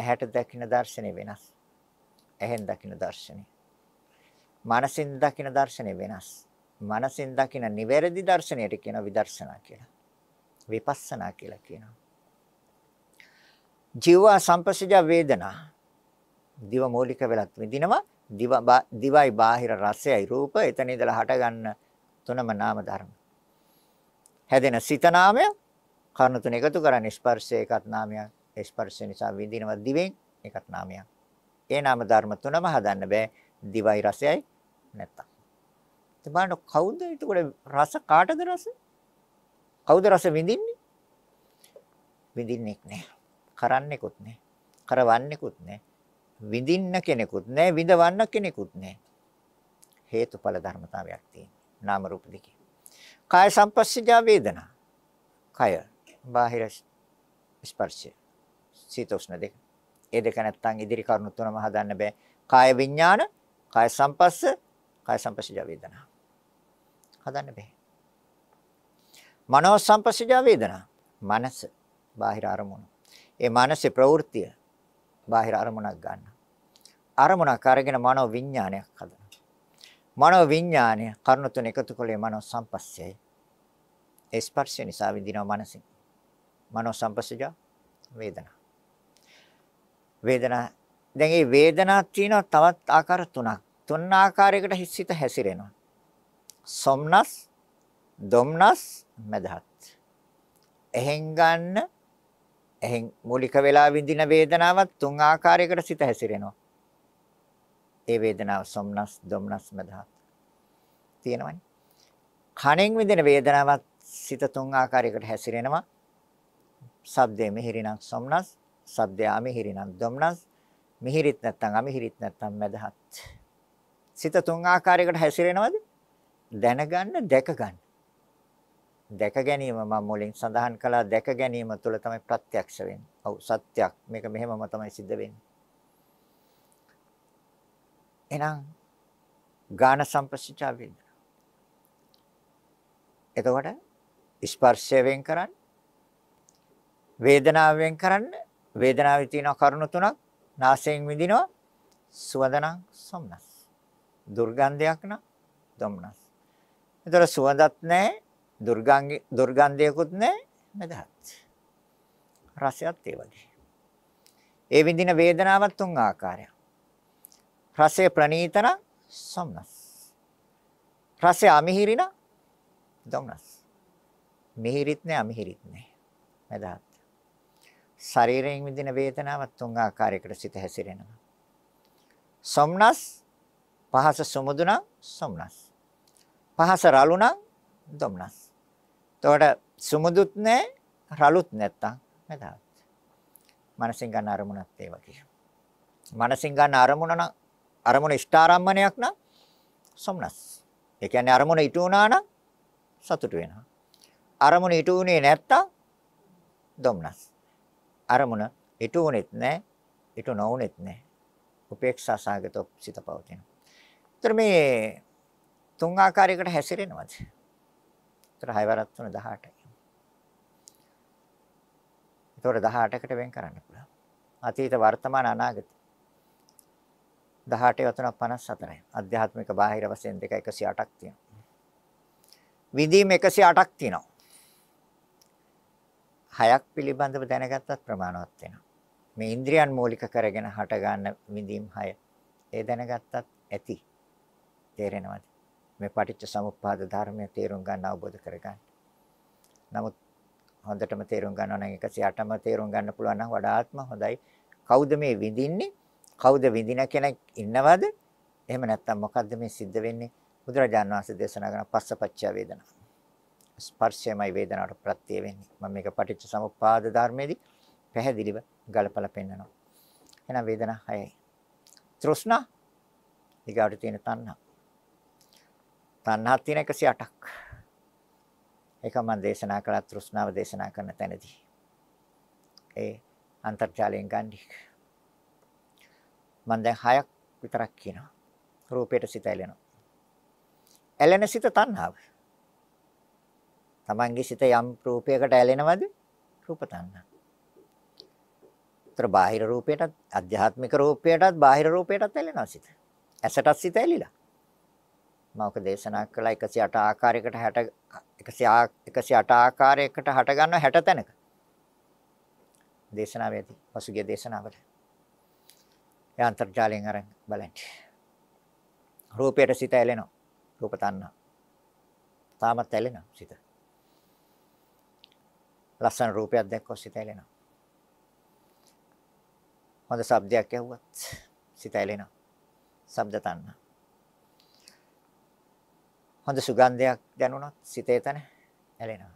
ඇහැට දකින දර්ශනය වෙනස්. ඇහෙන් දකින දර්ශනය. මනසින් දකින දර්ශනය වෙනස්. මනසින් දකින නිවැරදි දර්ශනයට කියන විදර්ශනා කියලා. විපස්සනා කියලා කියනවා. ජීව සංපස්සජ වේදනා දිව මූලික වෙලත් විඳිනවා දිව දිවයි බාහිර රසයයි රූප එතන ඉඳලා හටගන්න තුනම නාම ධර්ම හැදෙන සිත නාමය කර්ණ තුන එකතු කරන්නේ ස්පර්ශය එකත් නාමයක් ස්පර්ශය නිසා විඳිනවා දිවෙන් එකත් නාමයක් ඒ නාම ධර්ම තුනම හදන්න බෑ දිවයි රසයයි නැත්තම් ඉතින් බලන්න කවුද ඒකට රස කාටද රස කවුද රස විඳින්නේ විඳින්නෙක් නෑ කරන්නෙකුත් නෑ කරවන්නෙකුත් නෑ විඳින්න කෙනෙකුත් නැහැ විඳවන්න කෙනෙකුත් නැහැ හේතුඵල ධර්මතාවයක් තියෙනවා නාම රූප දෙකේ කාය සම්පස්සජා වේදනා කය බාහිර ස්පර්ශය සීතෝෂ්ණ දෙක ඒ දෙක නැත්තම් ඉදිරි කරුණු තුනම හදන්න බෑ කාය විඥාන කාය සම්පස්ස කාය සම්පස්සජා වේදනා හදන්න බෑ මනෝ සම්පස්සජා වේදනා මනස බාහිර අරමුණු ඒ මානසික ප්‍රවෘත්තිය බාහිර අරමුණක් ගන්න. අරමුණක් අරගෙන මනෝ විඥානයක් හදනවා. මනෝ විඥානය කරුණු තුන එකතු කළේ මනෝ සංපස්සයයි. ඒ ස්පර්ශය නිසා විඳිනවා මනසින්. මනෝ සංපස්සජ වේදනා. වේදනා දැන් මේ වේදනා තියෙනවා තවත් ආකාර තුනක්. තුන් ආකාරයකට හිස්සිත හැසිරෙනවා. සොම්නස්, දොම්නස්, මදහත්. එහෙන් ගන්න එහෙන් මූලික වෙලා විඳින වේදනාවත් තුන් ආකාරයකට සිත හැසිරෙනවා. ඒ වේදනාව සොම්නස්, දොම්නස් මදහත් තියෙනවනේ. කණෙන් විඳින වේදනාවත් සිත තුන් ආකාරයකට හැසිරෙනවා. සබ්දයේ මිහිරිනම් සොම්නස්, සබ්දයා මිහිරිනම් දොම්නස්, මිහිරිත් නැත්නම් අමිහිරිත් නැත්නම් මදහත්. සිත තුන් ආකාරයකට හැසිරෙනවද? දැනගන්න, දැකගන්න. දැක ගැනීම මම මුලින් සඳහන් කළා දැක ගැනීම තුළ තමයි ප්‍රත්‍යක්ෂ වෙන්නේ. ඔව් සත්‍යක්. මේක මෙහෙමම තමයි සිද්ධ වෙන්නේ. එහෙනම් ගාන සම්ප්‍රසිතා වේද? එතකොට ස්පර්ශය වෙන් කරන්න වේදනාව වෙන් කරන්න වේදනාවේ තියෙන කරුණු තුනක් නාසයෙන් විඳිනවා සුවඳනම් සොම්නස් දුර්ගන්ධයක් නම් දොම්නස්. එතකොට සුවඳත් නැහැ දුර්ගන්ගේ දුර්ගන්ධයකුත් නැහැ මදහත්. රසයත් ඒ වගේ. ඒ විඳින වේදනාවත් තුන් ආකාරයක්. රසය ප්‍රණීතන සම්නස්. රසය අමිහිරින දොම්නස්. මිහිරිත් නැහැ අමිහිරිත් නැහැ. මදහත්. ශරීරයෙන් විඳින වේදනාවත් තුන් ආකාරයකට සිත හැසිරෙනවා. සොම්නස් පහස සමුදුනම් සොම්නස්. පහස රළුනම් දොම්නස්. එතකොට සුමුදුත් නැහැ, රළුත් නැත්තම් මෙදාත්. මනසින් ගන්න අරමුණත් ඒ වගේ. මනසින් ගන්න අරමුණ නම් අරමුණ ඉෂ්ඨාරම්මණයක් නම් සොම්නස්. ඒ කියන්නේ අරමුණ ඊට උනා නම් සතුට වෙනවා. අරමුණ ඊට උනේ නැත්තම් දොම්නස්. අරමුණ ඊට උනේත් නැහැ, ඊට නොඋනේත් නැහැ. උපේක්ෂා සාගත සිත පවතිනවා. ඒතර මේ තුන් ආකාරයකට හැසිරෙනවද? උත්තර 6 වරක් 3 18යි. ඒතකොට 18කට වෙන් කරන්න පුළුවන්. අතීත වර්තමාන අනාගත 18 වතුනක් 54යි. අධ්‍යාත්මික බාහිර වශයෙන් දෙක 108ක් තියෙනවා. විඳීම් 108ක් තියෙනවා. හයක් පිළිබඳව දැනගත්තත් ප්‍රමාණවත් වෙනවා. මේ ඉන්ද්‍රියන් මූලික කරගෙන හට ගන්න විඳීම් හය. ඒ දැනගත්තත් ඇති. තේරෙනවද? මේ පටිච්ච සමුප්පාද ධර්මය තේරුම් ගන්න අවබෝධ කරගන්න. නමුත් හොඳටම තේරුම් ගන්නවා නම් 108ම තේරුම් ගන්න පුළුවන් නම් වඩාත්ම හොඳයි. කවුද මේ විඳින්නේ? කවුද විඳින කෙනෙක් ඉන්නවද? එහෙම නැත්නම් මොකද්ද මේ සිද්ධ වෙන්නේ? බුදුරජාණන් වහන්සේ දේශනා කරන පස්සපච්චය වේදනා. ස්පර්ශයමයි වේදනාවට ප්‍රත්‍ය වෙන්නේ. මම මේක පටිච්ච සමුප්පාද ධර්මයේදී පැහැදිලිව ගලපලා පෙන්නනවා. එහෙනම් වේදනා 6යි. තෘෂ්ණා ඊගාට තියෙන තණ්හා තණ්හාවක් තියෙන 108ක්. ඒක මම දේශනා කළා තෘෂ්ණාව දේශනා කරන තැනදී. ඒ අන්තර්ජාලයෙන් ගන්නේ. මම දැන් හයක් විතරක් කියනවා. රූපයට සිත ඇලෙනවා. ඇලෙන සිත තණ්හාව. තමන්ගේ සිත යම් රූපයකට ඇලෙනවද? රූප තණ්හා. ඒතර බාහිර රූපයටත්, අධ්‍යාත්මික රූපයටත්, බාහිර රූපයටත් ඇලෙනවා සිත. ඇසටත් සිත ඇලිලා. මම ඔක දේශනා කළා 108 ආකාරයකට 60 108 ආකාරයකට හට ගන්නවා 60 තැනක. දේශනාවේ ඇති පසුගිය දේශනාවල. ඒ අන්තර්ජාලයෙන් අරන් බලන්න. රූපයට සිත ඇලෙනවා. රූප තණ්හා. තාමත් ඇලෙනවා සිත. ලස්සන රූපයක් දැක්කොත් සිත ඇලෙනවා. හොඳ ශබ්දයක් ඇහුවත් සිත ඇලෙනවා. ශබ්ද තණ්හා. හොඳ සුගන්ධයක් දැනුණොත් සිත එතන ඇලෙනවා.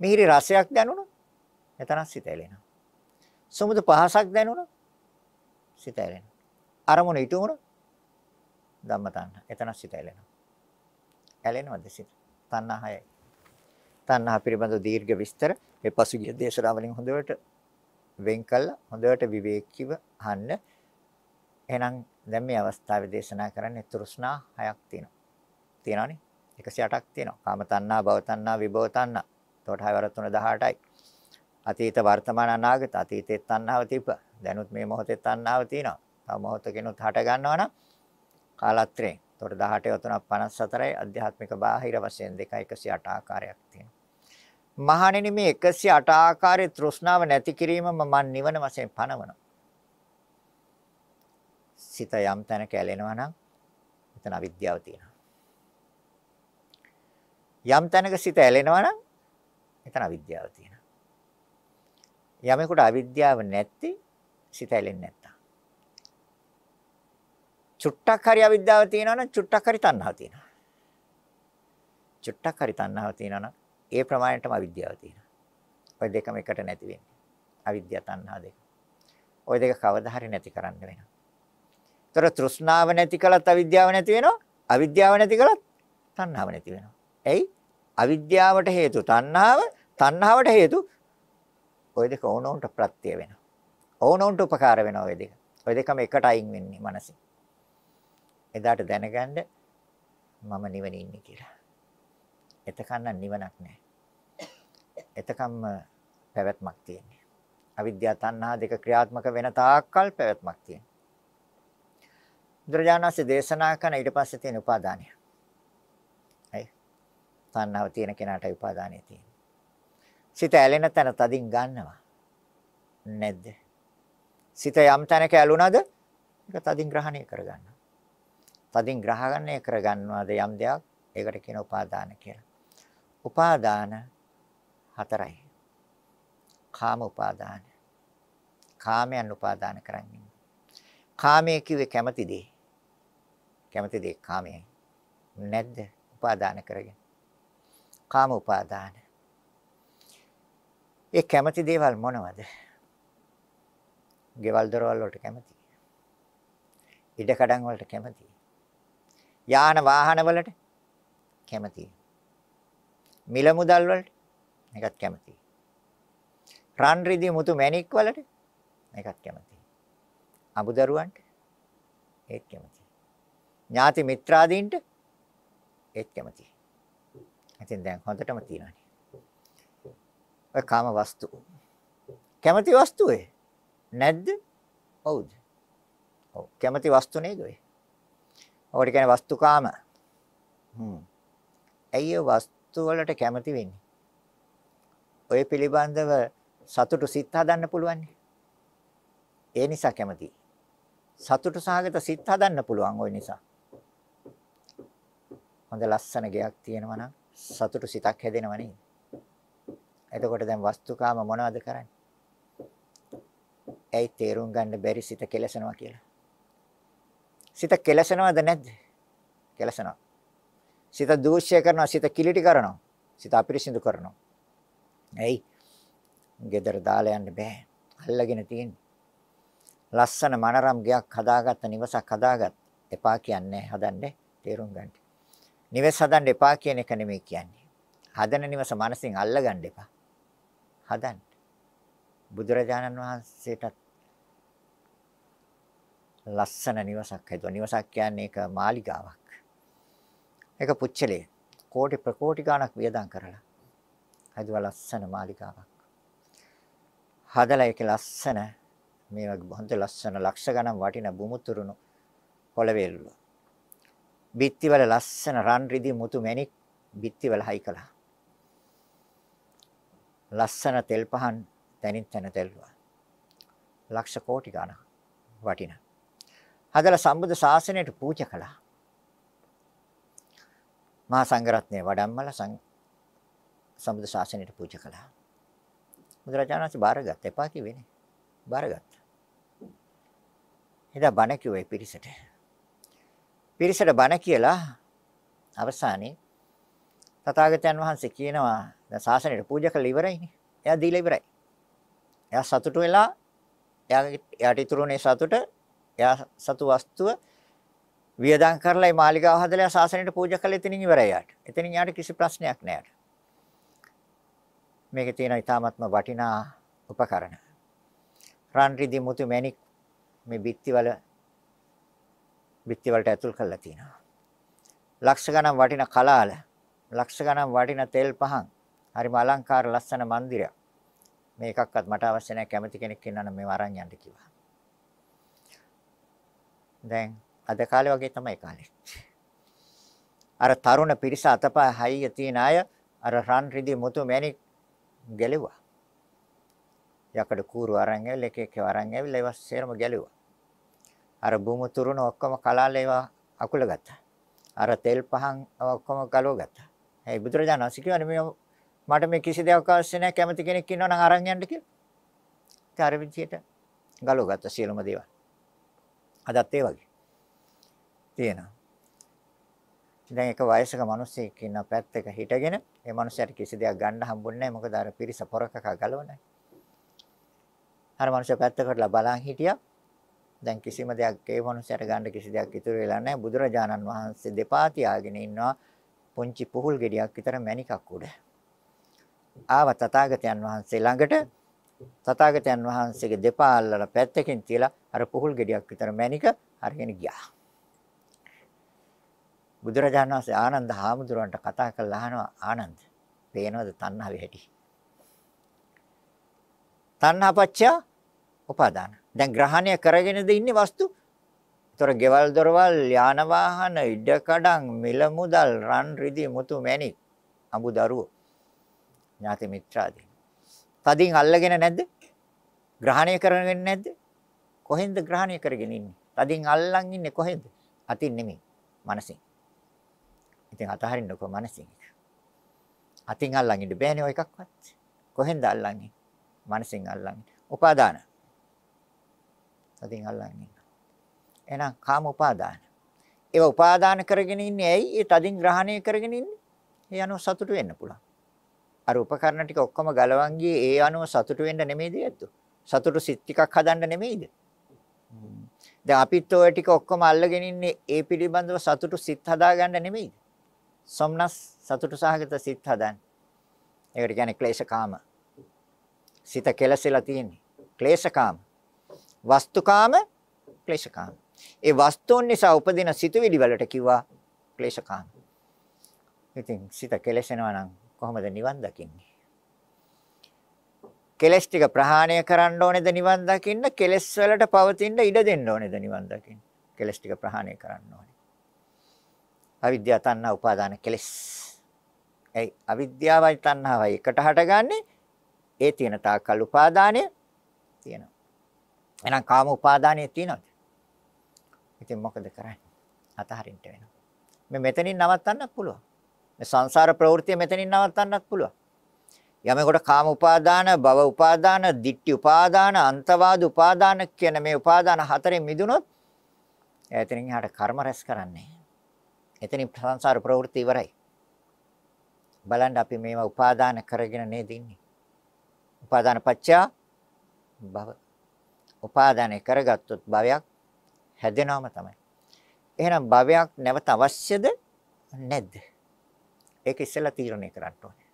මිහිරි රසයක් දැනුණොත් එතන සිත ඇලෙනවා. සුමුදු පහසක් දැනුණොත් සිත ඇලෙනවා. අරමුණ ඊට උනොත් ධම්මතන්න. එතන සිත ඇලෙනවා. ඇලෙනවද සිත? තණ්හායයි. තණ්හා පිළිබඳ දීර්ඝ විස්තර මේ පසුගිය දේශනාවලින් හොඳට වෙන් කළා හොඳට විවේකීව අහන්න එහෙනම් දැන් මේ අවස්ථාවේ දේශනා කරන්නේ තෘෂ්ණා හයක් තියෙනවා තියෙනවනේ 108ක් තියෙනවා. කාම තණ්හා, භව තණ්හා, විභව තණ්හා. එතකොට 6 වර 3 18යි. අතීත වර්තමාන අනාගත අතීතයේ තණ්හාව තිබ්බ. දැනුත් මේ මොහොතේ තණ්හාව තියෙනවා. තව මොහොතකිනුත් හට ගන්නවා නම් කාලත්‍රයෙන්. එතකොට 18 3 54යි අධ්‍යාත්මික බාහිර වශයෙන් 2 108 ආකාරයක් තියෙනවා. මහණෙනි මේ 108 ආකාරයේ තෘෂ්ණාව නැති කිරීමම මන් නිවන වශයෙන් පනවනවා. සිත යම් තැනක ඇලෙනවා නම් එතන අවිද්‍යාව තියෙනවා. යම් තැනක සිත ඇලෙනවා නම් එතන අවිද්‍යාව තියෙනවා. යමෙකුට අවිද්‍යාව නැති සිත ඇලෙන්නේ නැත්තම්. චුට්ටක් හරි අවිද්‍යාව තියෙනවා නම් චුට්ටක් හරි තණ්හාව තියෙනවා. චුට්ටක් හරි තණ්හාව තියෙනවා නම් ඒ ප්‍රමාණයටම අවිද්‍යාව තියෙනවා. ඔය දෙකම එකට නැති වෙන්නේ. අවිද්‍යාව තණ්හා දෙක. ඔය දෙක කවදා හරි නැති කරන්න වෙනවා. ඒතර තෘෂ්ණාව නැති කළත් අවිද්‍යාව නැති වෙනවා. අවිද්‍යාව නැති කළත් තණ්හාව නැති වෙනවා. එයි අවිද්‍යාවට හේතු තණ්හාව, තණ්හාවට හේතු ওই දෙක ඕනෝන්ට ප්‍රත්‍ය වෙනවා. ඕනෝන්ට උපකාර වෙනවා ওই දෙක. ওই දෙකම එකට අයින් වෙන්නේ මනසින්. එදාට දැනගන්න මම නිවනේ ඉන්නේ කියලා. එතකන් නිවනක් නැහැ. එතකම්ම පැවැත්මක් තියෙන්නේ. අවිද්‍යාව තණ්හා දෙක ක්‍රියාත්මක වෙන තාක්කල් පැවැත්මක් තියෙනවා. බුදුරජාණන්සේ දේශනා කරන ඊට පස්සේ තියෙන උපාදානය. තණ්හාව තියෙන කෙනාටයි උපාදානය තියෙන්නේ. සිත ඇලෙන තැන තදින් ගන්නවා. නැද්ද? සිත යම් තැනක ඇලුනද ඒක තදින් ග්‍රහණය කරගන්නවා. තදින් ග්‍රහණය කරගන්නවාද යම් දෙයක් ඒකට කියන උපාදාන කියලා. උපාදාන හතරයි. කාම උපාදාන. කාමයන් උපාදාන කරන්නේ. කාමයේ කිව්වේ කැමැති දේ. කැමැති දේ කාමයේ. නැද්ද? උපාදාන කරගෙන. කාම උපාදාන. ඒ කැමති දේවල් මොනවද? ගෙවල් දොරවල් වලට කැමති. ඉඩකඩම් වලට කැමති. යාන වාහන වලට කැමති. මිල මුදල් වලට ඒකත් කැමති. රන් රිදී මුතු මැණික් වලට ඒකත් කැමති. අමුදරුවන්ට ඒත් කැමති. ඥාති මිත්‍රාදීන්ට ඒත් කැමති. ඉතින් දැන් හොඳටම තියෙනවානේ. ඔය කාම වස්තු. කැමති වස්තු ඒ. නැද්ද? ඔව්ද? ඔව්. කැමති වස්තු නේද ඔය? ඔකට කියන්නේ වස්තුකාම. හ්ම්. ඇයි වස්තු වලට කැමති වෙන්නේ? ඔය පිළිබඳව සතුටු සිත හදන්න පුළුවන්. ඒ නිසා කැමති. සතුටු සහගත සිත හදන්න පුළුවන් ওই නිසා. හොඳ ලස්සන ගයක් තියෙනවා නම් සතුටු සිතක් හැදෙනව නේද? එතකොට දැන් වස්තුකාම මොනවද කරන්නේ? ඇයි තේරුම් ගන්න බැරි සිත කෙලසනවා කියලා? සිත කෙලසනවද නැද්ද? කෙලසනවා. සිත දූෂ්‍ය කරනවා, සිත කිලිටි කරනවා, සිත අපිරිසිදු කරනවා. ඇයි? gedara දාලා යන්න බෑ. අල්ලගෙන තියෙන්නේ. ලස්සන මනරම් ගයක් හදාගත්ත නිවසක් හදාගත්ත. එපා කියන්නේ හදන්නේ තේරුම් ගන්න. නිවෙස් හදන්න එපා කියන එක නෙමෙයි කියන්නේ. හදන නිවස මනසින් අල්ලගන්න එපා. හදන්න. බුදුරජාණන් වහන්සේටත් ලස්සන නිවසක් හදුවා. නිවසක් කියන්නේ ඒක මාලිගාවක්. ඒක පුච්චලේ කෝටි ප්‍රකෝටි ගණක් වියදම් කරලා හදුවා ලස්සන මාලිගාවක්. හදලා ඒක ලස්සන මේ වගේ හොඳ ලස්සන ලක්ෂ ගණන් වටින බුමුතුරුණු පොළවේ බිත්තිවල ලස්සන රන් රිදි මුතු මැණික් බිත්තිවල හයි කළා. ලස්සන තෙල් පහන් තනින් තන තෙල්ුවා. ලක්ෂ කෝටි ගණන් වටින. හදලා සම්බුද්ධ ශාසනයට පූජා කළා. මහා සංඝරත්නය වඩම්මලා සම්බුද්ධ ශාසනයට පූජා කළා. බුදුරජාණන් වහන්සේ බාරගත් එපා කිව්වේ නේ. බාරගත්තා. එදා බණ කිව්වේ පිරිසට. පිරිසට බණ කියලා අවසානයේ තථාගතයන් වහන්සේ කියනවා දැන් ශාසනයට පූජා කළ ඉවරයිනේ. එයා දීලා ඉවරයි. එයා සතුටු වෙලා එයාගේ එයාට ඉතුරුනේ සතුට එයා සතු වස්තුව වියදම් කරලා මේ මාලිගාව හදලා ශාසනයට පූජා කළා එතනින් ඉවරයි යාට. එතනින් යාට කිසි ප්‍රශ්නයක් නෑ යාට. මේකේ තියෙන ඊ타මත්ම වටිනා උපකරණ. රන් රිදි මුතු මැණික් මේ බිත්තිවල බිත්ති වලට ඇතුල් කරලා තියෙනවා. ලක්ෂ ගණන් වටින කලාල, ලක්ෂ ගණන් වටින තෙල් පහන්, හරිම අලංකාර ලස්සන મંદિરයක්. මේ එකක්වත් මට අවශ්‍ය නැහැ කැමති කෙනෙක් ඉන්නනම් මේව අරන් යන්න කිව්වා. දැන් අද කාලේ වගේ තමයි කාලේ. අර තරුණ පිරිස අතපය හයිය තියෙන අය අර රන් රිදි මුතු මැණික් ගැලෙවුවා. යකඩ කූරු අරන් ඇවිල්ලා එක එක අරන් ඇවිල්ලා ඒවා සේරම ගැලෙවුවා. අර බුමු තුරුණ ඔක්කොම කලාල ඒවා අකුල ගත්තා. අර තෙල් පහන් ඔක්කොම ගලව ගත්තා. ඒ බුදුරජාණන් වහන්සේ කියන්නේ මේ මට මේ කිසි දෙයක් අවශ්‍ය නැහැ කැමති කෙනෙක් ඉන්නවා නම් අරන් යන්න කියලා. ඒ අර විදියට ගලව ගත්තා සියලුම දේවල්. අදත් ඒ වගේ. තියෙනවා. දැන් එක වයසක මිනිහෙක් ඉන්න පැත්තක හිටගෙන ඒ මිනිහට කිසි දෙයක් ගන්න හම්බුන්නේ නැහැ මොකද අර පිරිස පොරකක ගලවන්නේ. අර මිනිහ පැත්තකට බලන් හිටියා. දැන් කිසිම දෙයක් ඒ මොනුසයට ගන්න කිසි දෙයක් ඉතුරු වෙලා නැහැ. බුදුරජාණන් වහන්සේ දෙපා තියාගෙන ඉන්නවා පුංචි පුහුල් ගෙඩියක් විතර මණිකක් උඩ. ආව තථාගතයන් වහන්සේ ළඟට තථාගතයන් වහන්සේගේ දෙපා අල්ලලා පැත්තකින් තියලා අර පුහුල් ගෙඩියක් විතර මණික අරගෙන ගියා. බුදුරජාණන් වහන්සේ ආනන්ද හාමුදුරන්ට කතා කරලා අහනවා ආනන්ද පේනවද තණ්හාවේ හැටි? තණ්හාපච්චය උපාදාන. දැන් ග්‍රහණය කරගෙනද ඉන්නේ වස්තු? ඒතර ගෙවල් දොරවල් යාන වාහන ඉඩකඩම් මිල මුදල් රන් රිදි මුතු මැණික් අඹු දරුවෝ ඥාති මිත්‍රාදී. තදින් අල්ලගෙන නැද්ද? ග්‍රහණය කරගෙන නැද්ද? කොහෙන්ද ග්‍රහණය කරගෙන ඉන්නේ? තදින් අල්ලන් ඉන්නේ කොහෙන්ද? අතින් නෙමෙයි. මනසින්. ඉතින් අතහරින්නකෝ මනසින්. අතින් අල්ලන් ඉන්න බෑනේ ඔය එකක්වත්. කොහෙන්ද අල්ලන්නේ? මනසින් අල්ලන්නේ. උපාදාන. සතියෙන් අල්ලන් ඉන්න. එහෙනම් කාම උපාදාන. ඒව උපාදාන කරගෙන ඉන්නේ ඇයි? ඒ තදින් ග්‍රහණය කරගෙන ඉන්නේ. ඒ අනුව සතුට වෙන්න පුළුවන්. අර උපකරණ ටික ඔක්කොම ගලවන් ගියේ ඒ අනුව සතුට වෙන්න නෙමෙයිද ඇත්තෝ. සතුට සිත් ටිකක් හදන්න නෙමෙයිද? දැන් අපිත් ඔය ටික ඔක්කොම අල්ලගෙන ඉන්නේ ඒ පිළිබඳව සතුටු සිත් හදාගන්න නෙමෙයිද? සොම්නස් සතුටු සහගත සිත් හදන්න. ඒකට කියන්නේ ක්ලේශකාම. සිත කෙලසෙලා තියෙන්නේ. ක්ලේශකාම. වස්තුකාම ක්ලේශකාම. ඒ වස්තුන් නිසා උපදින සිතුවිලි වලට කිව්වා ක්ලේශකාම. ඉතින් සිත කෙලෙසෙනවා නම් කොහොමද නිවන් දකින්නේ? කෙලස් ටික ප්‍රහාණය කරන්න ඕනේද නිවන් දකින්න? කෙලස් වලට පවතින ඉඩ දෙන්න ඕනේද නිවන් දකින්න? කෙලස් ටික ප්‍රහාණය කරන්න ඕනේ. අවිද්‍යාව තණ්හා උපාදාන කෙලස්. ඒ අවිද්‍යාවයි තණ්හාවයි එකට හටගන්නේ. ඒ තියෙන තාකල් උපාදානය තියෙනවා. එහෙනම් කාම උපාදානිය තියෙනවද? ඉතින් මොකද කරන්නේ? අතහරින්න වෙනවා. මේ මෙතනින් නවත්තන්නත් පුළුවන්. මේ සංසාර ප්‍රවෘත්තිය මෙතනින් නවත්තන්නත් පුළුවන්. යමෙකුට කාම උපාදාන, භව උපාදාන, ditthi උපාදාන, අන්තවාද උපාදාන කියන මේ උපාදාන හතරෙන් මිදුනොත් එතනින් එහාට කර්ම රැස් කරන්නේ. එතනින් සංසාර ප්‍රවෘත්ති ඉවරයි. බලන්න අපි මේවා උපාදාන කරගෙන නේද ඉන්නේ. උපාදාන පත්‍යා භව උපාදානය කරගත්තොත් භවයක් හැදෙනවම තමයි. එහෙනම් භවයක් නැවත අවශ්‍යද නැද්ද? ඒක ඉස්සෙල්ලා තීරණය කරන්න ඕනේ.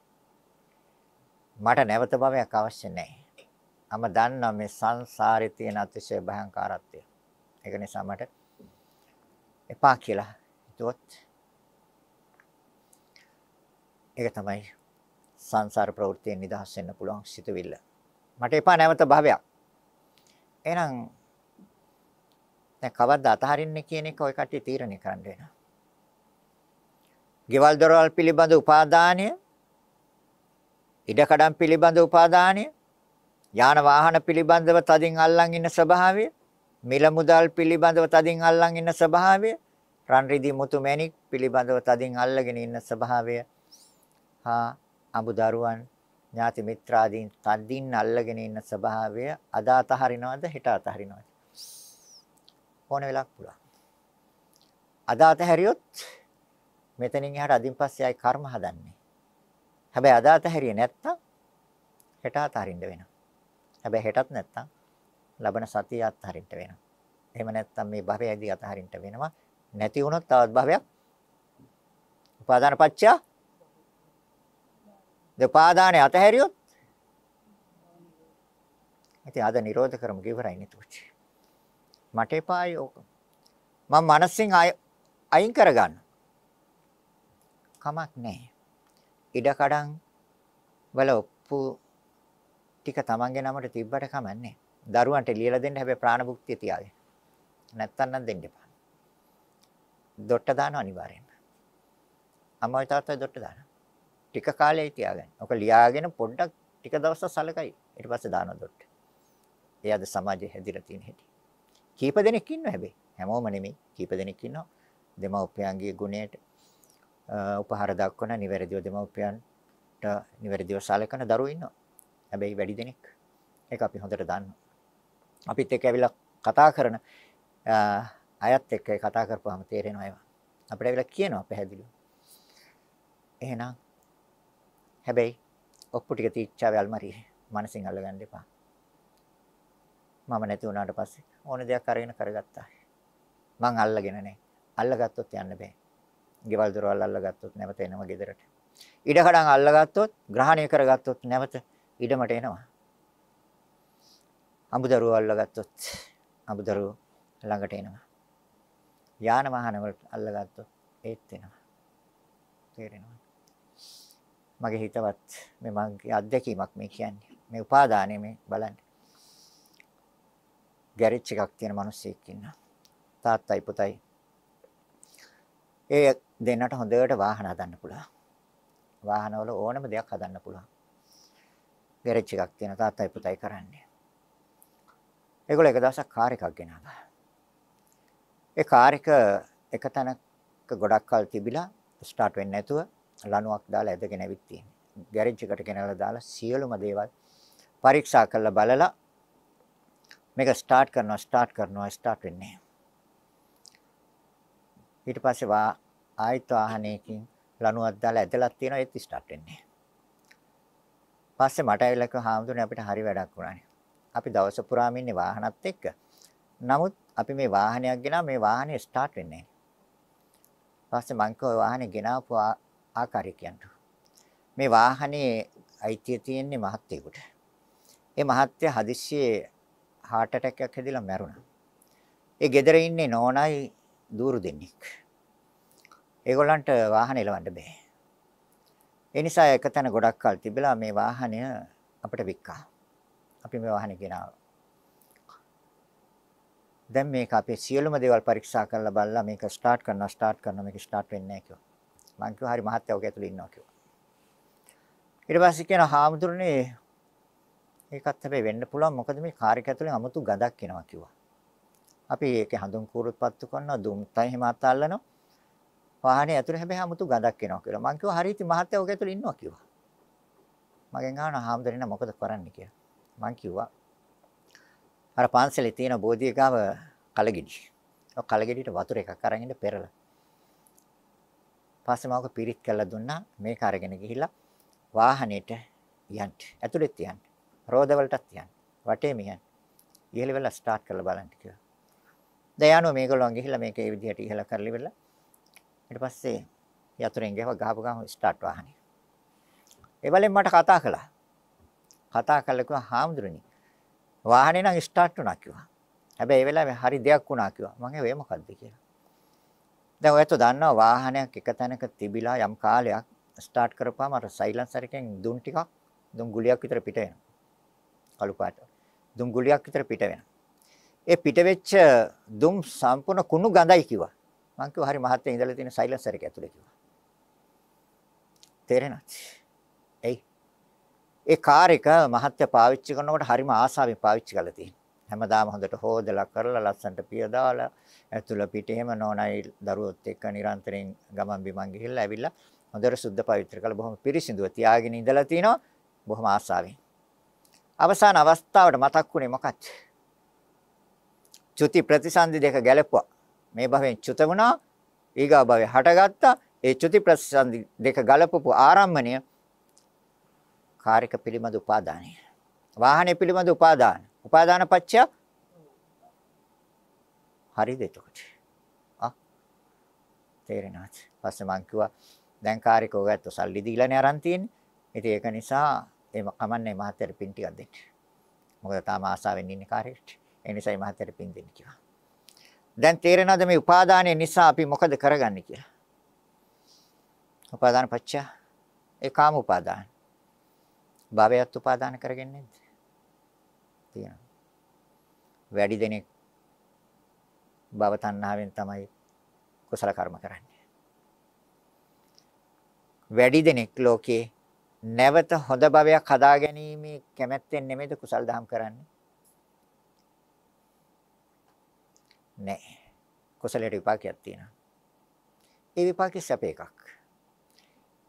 මට නැවත භවයක් අවශ්‍ය නැහැ. මම දන්නවා මේ සංසාරේ තියෙන අතිශය භයානකාරත්වය. ඒක නිසා මට එපා කියලා හිතුවොත් ඒක තමයි සංසාර ප්‍රවෘත්තියෙන් නිදහස් වෙන්න පුළුවන් සිතුවිල්ල. මට එපා නැවත භවයක්. එහෙනම් දැන් කවද්ද අතහරින්නේ කියන එක ඔය කට්ටිය තීරණය කරන්න වෙනවා. ගෙවල් දොරවල් පිළිබඳ උපාදානය, ඉඩකඩම් පිළිබඳ උපාදානය, යාන වාහන පිළිබඳව තදින් අල්ලන් ඉන්න ස්වභාවය, මිල මුදල් පිළිබඳව තදින් අල්ලන් ඉන්න ස්වභාවය, රන් රිදී මුතු මැණික් පිළිබඳව තදින් අල්ලගෙන ඉන්න ස්වභාවය, හා අඹ දරුවන් ඥාති මිත්‍රාදීන් තදින් අල්ලගෙන ඉන්න ස්වභාවය අද අතහරිනවද හෙට අතහරිනවද ඕන වෙලක් පුළුවන් අද අතහැරියොත් මෙතනින් එහාට අදින් පස්සේ ආයි කර්ම හදන්නේ හැබැයි අද අතහැරියේ නැත්තම් හෙට අතහරින්න වෙනවා හැබැයි හෙටත් නැත්තම් ලබන සතිය අතහරින්න වෙනවා එහෙම නැත්තම් මේ භවයේදී අතහරින්න වෙනවා නැති වුණොත් තවත් භවයක් උපාදාන පත්‍යා දෙපාදානෙ අතහැරියොත් ඉතින් අද නිරෝධ කරමු කිවරයි නිතුචි. මට එපායි ඕක. මම මනසින් අයින් කරගන්න. කමක් නැහැ. ඉඩකඩම් වල ඔප්පු ටික තමන්ගේ නමට තිබ්බට කමන්නේ. දරුවන්ට ලියලා දෙන්න හැබැයි ප්‍රාණභුක්තිය තියාගෙන. නැත්තම් නම් දෙන්න එපා. දොට්ට දාන අනිවාර්යෙන්. අම්මයි තාත්තයි දොට්ට දානවා. ටික කාලයයි තියාගන්න. ඔක ලියාගෙන පොඩ්ඩක් ටික දවසක් සලකයි. ඊට පස්සේ දානවා දොට්ට. ඒ අද සමාජයේ හැදිලා තියෙන හැටි. කීප දෙනෙක් ඉන්නවා හැබැයි. හැමෝම නෙමෙයි. කීප දෙනෙක් ඉන්නවා. දෙමව්පියන්ගේ ගුණයට උපහාර දක්වන නිවැරදිව දෙමව්පියන්ට නිවැරදිව සලකන දරුවෝ ඉන්නවා. හැබැයි වැඩි දෙනෙක්. ඒක අපි හොඳට දන්නවා. අපිත් එක්ක ඇවිල්ලා කතා කරන අයත් එක්ක කතා කරපුවාම තේරෙනවා ඒවා. අපිට ඇවිල්ලා කියනවා පැහැදිලිව. එහෙනම් හැබැයි ඔප්පු ටික තීච්ඡාවේ අල්මාරියේ මනසින් අල්ලගන්න එපා. මම නැති වුණාට පස්සේ ඕන දෙයක් අරගෙන කරගත්තා. මං අල්ලගෙන නැහැ. අල්ලගත්තොත් යන්න බෑ. ගෙවල් දොරවල් අල්ලගත්තොත් නැවත එනවා ගෙදරට. ඉඩකඩම් අල්ලගත්තොත්, ග්‍රහණය කරගත්තොත් නැවත ඉඩමට එනවා. අමුදරුව අල්ලගත්තොත් අමුදරුව ළඟට එනවා. යාන වාහන වලට අල්ලගත්තොත් ඒත් එනවා. තේරෙනවා. මගේ හිතවත් මේ මගේ අත්දැකීමක් මේ කියන්නේ. මේ උපාදානය මේ බලන්න. ගැරේජ් එකක් තියෙන මිනිස්සෙක් ඉන්නවා. තාත්තයි පුතයි. ඒ දෙන්නට හොඳට වාහන හදන්න පුළුවන්. වාහනවල ඕනම දෙයක් හදන්න පුළුවන්. ගැරේජ් එකක් තියෙන තාත්තයි පුතයි කරන්නේ. ඒගොල්ලෝ එක දවසක් කාර් එකක් ගෙනාවා. ඒ කාර් එක එක තැනක ගොඩක් කල් තිබිලා ස්ටාර්ට් වෙන්නේ නැතුව ලණුවක් දාලා ඇදගෙන ඇවිත් තියෙන්නේ. ගෑරේජ් එකට ගෙනල්ලා දාලා සියලුම දේවල් පරීක්ෂා කරලා බලලා මේක ස්ටාර්ට් කරනවා ස්ටාර්ට් කරනවා ස්ටාර්ට් වෙන්නේ ඊට පස්සේ වා ආයත වාහනයකින් ලණුවක් දාලා ඇදලා තියෙනවා ඒත් ස්ටාර්ට් වෙන්නේ පස්සේ මට ඇවිල්ලා කිව්වා හාමුදුරනේ අපිට හරි වැඩක් වුණානේ. අපි දවස පුරාම ඉන්නේ වාහනත් එක්ක. නමුත් අපි මේ වාහනයක් ගෙනා මේ වාහනේ ස්ටාර්ට් වෙන්නේ නැහැ. පස්සේ මං කිව්වා වාහනේ ගෙනාපු ආකාරයකයන්ට. මේ වාහනේ අයිතිය තියෙන්නේ මහත්යෙකුට. ඒ මහත්ය හදිස්සියේ heart attack එකක් හැදිලා මැරුණා. ඒ ගෙදර ඉන්නේ නෝනායි දూరు දෙන්නෙක්. ඒගොල්ලන්ට වාහන එලවන්න බෑ. ඒ නිසා එක තැන ගොඩක් කල් තිබිලා මේ වාහනය අපිට වික්කා. අපි මේ වාහනේ ගෙනාවා. දැන් මේක අපේ සියලුම දේවල් පරීක්ෂා කරලා බලලා මේක ස්ටාර්ට් කරනවා ස්ටාර්ට් කරනවා මේක ස්ටාර්ට් වෙන්නේ නැහැ කියලා. මං කිව්වා හරි මහත්තයා ඔක ඇතුලේ ඉන්නවා කිව්වා. ඊට පස්සේ කියන හාමුදුරනේ ඒකත් හැබැයි වෙන්න පුළුවන් මොකද මේ කාර් එක ඇතුලේ 아무තු ගඳක් එනවා කිව්වා. අපි ඒකේ හඳුන් කූරුත් පත්තු කරනවා දුම්තයි එහෙම අතල්ලනවා. වාහනේ ඇතුලේ හැබැයි 아무තු ගඳක් එනවා කියලා. මං කිව්වා හරි ඉතින් මහත්තයා ඔක ඇතුලේ ඉන්නවා කිව්වා. මගෙන් අහනවා හාමුදුරනේ මොකද කරන්න කියලා. මං කිව්වා අර පන්සලේ තියෙන බෝධිය ගාව කලගිඩි. ඔය කලගිඩියට වතුර එකක් අරන් ඉඳ පෙරලා පස්සේ මම ඔක පිරිත් කරලා දුන්නා. මේක අරගෙන ගිහිල්ලා වාහනේට යන්න. ඇතුළෙත් යන්න. රෝදවලටත් යන්න. වටේම යන්න. ඉහළ වෙලා ස්ටාර්ට් කරලා බලන්න කිව්වා. දැන් යනවා මේගොල්ලෝ ගිහිල්ලා මේක ඒ විදිහට ඉහළ කරලා ඉවරලා ඊට පස්සේ යතුරෙන් ගහව ගහපු ගමන් ස්ටාර්ට් වාහනේ. ඒ වලින් මට කතා කළා. කතා කළා කිව්වා හාමුදුරනේ වාහනේ නම් ස්ටාර්ට් වුණා කිව්වා. හැබැයි ඒ වෙලාවේ හරි දෙයක් වුණා කිව්වා. මම ඒ මොකද්ද කියලා. දැන් ඔයත් දන්නවා වාහනයක් එක තැනක තිබිලා යම් කාලයක් ස්ටාර්ට් කරපුවාම අර සයිලන්සර් එකෙන් දුම් ටිකක් දුම් ගුලියක් විතර පිට වෙනවා. කළු පාට. දුම් ගුලියක් විතර පිට වෙනවා. ඒ පිට වෙච්ච දුම් සම්පූර්ණ කුණු ගඳයි කිව්වා. මං කිව්වා හරි මහත්තයා ඉඳලා තියෙන සයිලන්සර් එක ඇතුලේ කිව්වා. තේරෙනවද? ඒ කාර් එක මහත්තයා පාවිච්චි කරනකොට හරිම ආසාවෙන් පාවිච්චි කරලා තියෙනවා. හැමදාම හොඳට හොදලා කරලා ලස්සනට පිය දාලා ඇතුළ පිට එහෙම නෝනායි දරුවොත් එක්ක නිරන්තරයෙන් ගමන් බිමන් ගිහිල්ලා ඇවිල්ලා හොඳට සුද්ධ පවිත්‍ර කරලා බොහොම පිරිසිදුව තියාගෙන ඉඳලා තිනවා බොහොම ආසාවෙන්. අවසාන අවස්ථාවට මතක් වුණේ මොකක්ද? චුති ප්‍රතිසන්දි දෙක ගැලපුවා. මේ භවෙන් චුත වුණා, ඊගා භවෙ හටගත්තා. ඒ චුති ප්‍රතිසන්දි දෙක ගලපපු ආරම්මණය කාර්යක පිළිබඳ උපාදානය. වාහනේ පිළිබඳ උපාදාන. උපාදාන පත්‍ය හරිද එතකොට? ආ තේරෙනවද? පස්සේ මං කිව්වා දැන් කාර්යකෝ ගත්ත සල්ලි දීලානේ aran තියෙන්නේ. ඉතින් ඒක නිසා එම කමන්නේ මහත්තයට පින් ටිකක් දෙන්න. මොකද තාම ආසාවෙන් ඉන්නේ කාර්යයට. ඒ නිසායි මහත්තයට පින් දෙන්න කිව්වා. දැන් තේරෙනවද මේ උපාදානය නිසා අපි මොකද කරගන්නේ කියලා? උපාදාන පත්‍ය ඒ කාම උපාදාන. භවයත් උපාදාන කරගන්නේ නැද්ද? තියෙනවා. වැඩි දෙනෙක් භව තණ්හාවෙන් තමයි කුසල කර්ම කරන්නේ. වැඩි දෙනෙක් ලෝකේ නැවත හොඳ භවයක් හදා ගැනීම කැමැත්තෙන් නෙමෙයිද කුසල් දහම් කරන්නේ? නෑ. කුසලයට විපාකයක් තියෙනවා. ඒ විපාකේ සැප එකක්.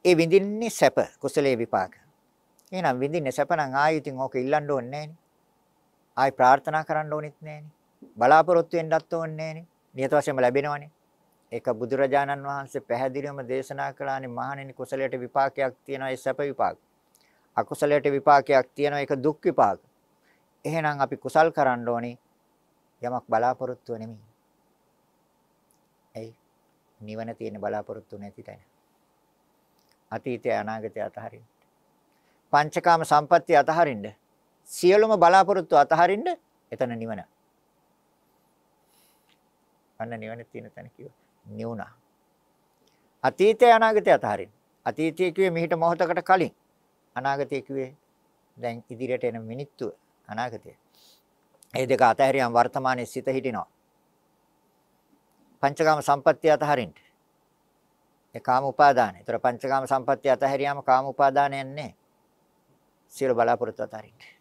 ඒ විඳින්නේ සැප කුසලයේ විපාක. එහෙනම් විඳින්නේ සැප නම් ආයෙත් ඕක ඉල්ලන්න ඕනේ නෑනේ. ආයි ප්‍රාර්ථනා කරන්න ඕනෙත් නැහෙනේ. බලාපොරොත්තු වෙන්නත් ඕනේ නැහෙනේ. නියත වශයෙන්ම ලැබෙනවනේ. ඒක බුදුරජාණන් වහන්සේ පැහැදිලිවම දේශනා කළානේ මහණෙනි කුසලයට විපාකයක් තියෙනවා ඒ සැප විපාක. අකුසලයට විපාකයක් තියෙනවා ඒක දුක් විපාක. එහෙනම් අපි කුසල් කරන්න ඕනේ යමක් බලාපොරොත්තු වෙන්නේ. ඇයි? නිවන තියෙන බලාපොරොත්තු නැති තැන. අතීතය අනාගතය අතහරින්න. පංචකාම සම්පත්තිය අතහරින්න. සියලුම බලාපොරොත්තු අතහරින්න එතන නිවන. අන්න නිවන තියෙන තැන කිව්ව. නිවුණා. අතීතය අනාගතය අතහරින්න. අතීතය කිව්වේ මිහිට මොහොතකට කලින්. අනාගතය කිව්වේ දැන් ඉදිරියට එන මිනිත්තුව අනාගතය. ඒ දෙක අතහැරියම් වර්තමානයේ සිත හිටිනවා. පංචකාම සම්පත්තිය අතහරින්න. ඒ කාම උපාදාන. ඒතර පංචකාම සම්පත්තිය අතහැරියාම කාම උපාදානයක් නැහැ. සියලු බලාපොරොත්තු අතහරින්න.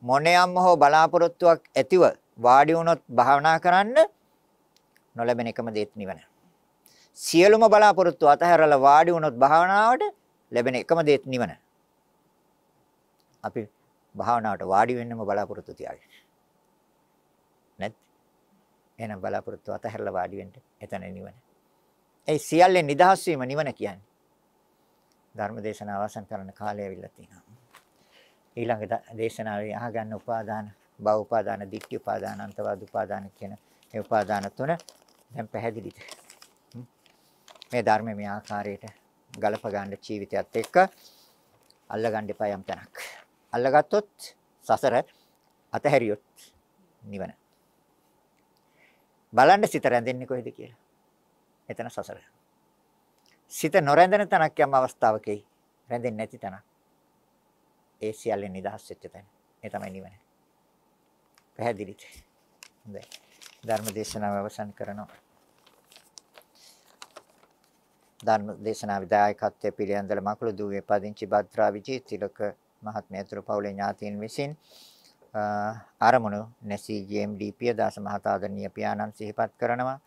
මොණයම්ම හෝ බලාපොරොත්තුවක් ඇතිව වාඩි වුණොත් භාවනා කරන්න නොලැබෙන එකම දේත් නිවන. සියලුම බලාපොරොත්තු අතහැරලා වාඩි වුණොත් භාවනාවට ලැබෙන එකම දේත් නිවන. අපි භාවනාවට වාඩි වෙන්නම බලාපොරොත්තු තියාගෙන. නැත් එහෙනම් බලාපොරොත්තු අතහැරලා වාඩි වෙන්න එතන නිවන. ඒ සියල්ලෙන් නිදහස් වීම නිවන කියන්නේ. ධර්ම දේශනාව අවසන් කරන කාලය ඇවිල්ලා තියෙනවා. ඊළඟ දේශනාවේ අහගන්න උපාදාන භව උපාදාන දිට්ඨි උපාදාන අන්තවාද උපාදාන කියන මේ උපාදාන තුන දැන් පැහැදිලිද මේ ධර්මයේ මේ ආකාරයට ගලප ගන්න ජීවිතයත් එක්ක අල්ල ගන්න එපා යම් තැනක් අල්ලගත්තොත් සසර අතහැරියොත් නිවන බලන්න සිත රැඳෙන්නේ කොහෙද කියලා එතන සසර සිත නොරැඳෙන තැනක් යම් අවස්ථාවකයි රැඳෙන්නේ නැති තැනක් ඒ සියල්ලෙන් නිදහස් වෙච්ච තැන. ඒ තමයි නිවන. පැහැදිලිද? හොඳයි. ධර්ම දේශනාව අවසන් කරනවා. ධර්ම දේශනා විදායකත්වයේ පිළියන්දල මකුළු දුවේ පදිංචි භද්‍රා විජේ තිලක මහත්මයාතුළු පවුලේ ඥාතීන් විසින් ආරමුණු නැසී ජීඑම්ඩී පියදාස මහතාදරණීය පියාණන් සිහිපත් කරනවා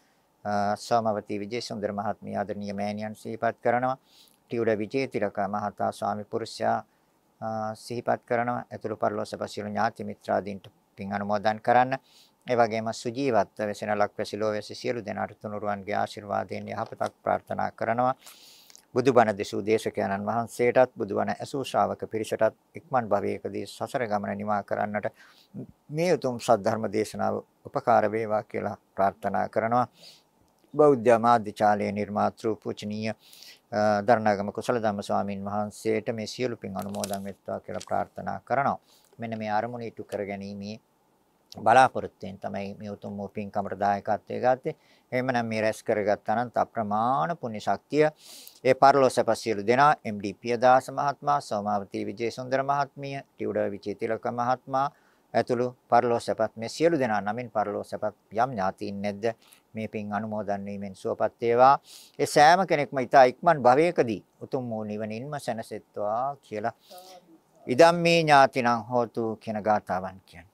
සෝමවති විජේසුන්දර මහත්මිය ආදරණීය මෑණියන් සිහිපත් කරනවා ටියුඩ විජේ තිලක මහතා ස්වාමි පුරුෂයා සිහිපත් කරනවා ඇතුළු පරිලෝක සැපසියලු ඥාති මිත්‍රාදීන්ට පින් අනුමෝදන් කරන්න. ඒ වගේම සුජීවත්ව වෙසෙන ලක්වැසිලෝ වෙසෙ සියලු දෙනාට තුනුරුවන්ගේ ආශිර්වාදයෙන් යහපතක් ප්‍රාර්ථනා කරනවා. බුදුබණ දෙසූ දේශකයන්න් වහන්සේටත් බුදුබණ ඇසූ ශ්‍රාවක පිරිසටත් ඉක්මන් භවයකදී සසර ගමන නිමා කරන්නට මේ උතුම් සද්ධර්ම දේශනාව උපකාර වේවා කියලා ප්‍රාර්ථනා කරනවා. බෞද්ධ මාධ්‍යාලයේ නිර්මාතෘ පූජනීය දරණාගම කුසල ධම්ම ස්වාමින් වහන්සේට මේ සියලු පින් අනුමෝදන් වෙත්වා කියලා ප්‍රාර්ථනා කරනවා. මෙන්න මේ අරමුණ ඉටු කර ගැනීමේ බලාපොරොත්තුෙන් තමයි මේ උතුම් වූ පින්කමට දායකත්වයේ ගත්තේ. එහෙමනම් මේ රැස් කරගත් අනන්ත අප්‍රමාණ පුණ්‍ය ශක්තිය ඒ පරලෝසප සියලු දෙනා MD පියදාස මහත්මයා, සෝමාවතී විජේසුන්දර මහත්මිය, ටිවුඩ විජේතිලක මහත්මයා ඇතුළු පරලෝසපත් මේ සියලු දෙනා නමින් පරලෝසපත් යම් ඥාතීන් නැද්ද? මේ පින් අනුමෝදන් වීමෙන් සුවපත් වේවා. ඒ සෑම කෙනෙක්ම ඊතා ඉක්මන් භවයකදී උතුම් වූ නිවනින්ම සැනසෙත්වා කියලා. ඉදම් මේ ඥාතිනම් හෝතු කියන ගාතාවන් කියන්නේ.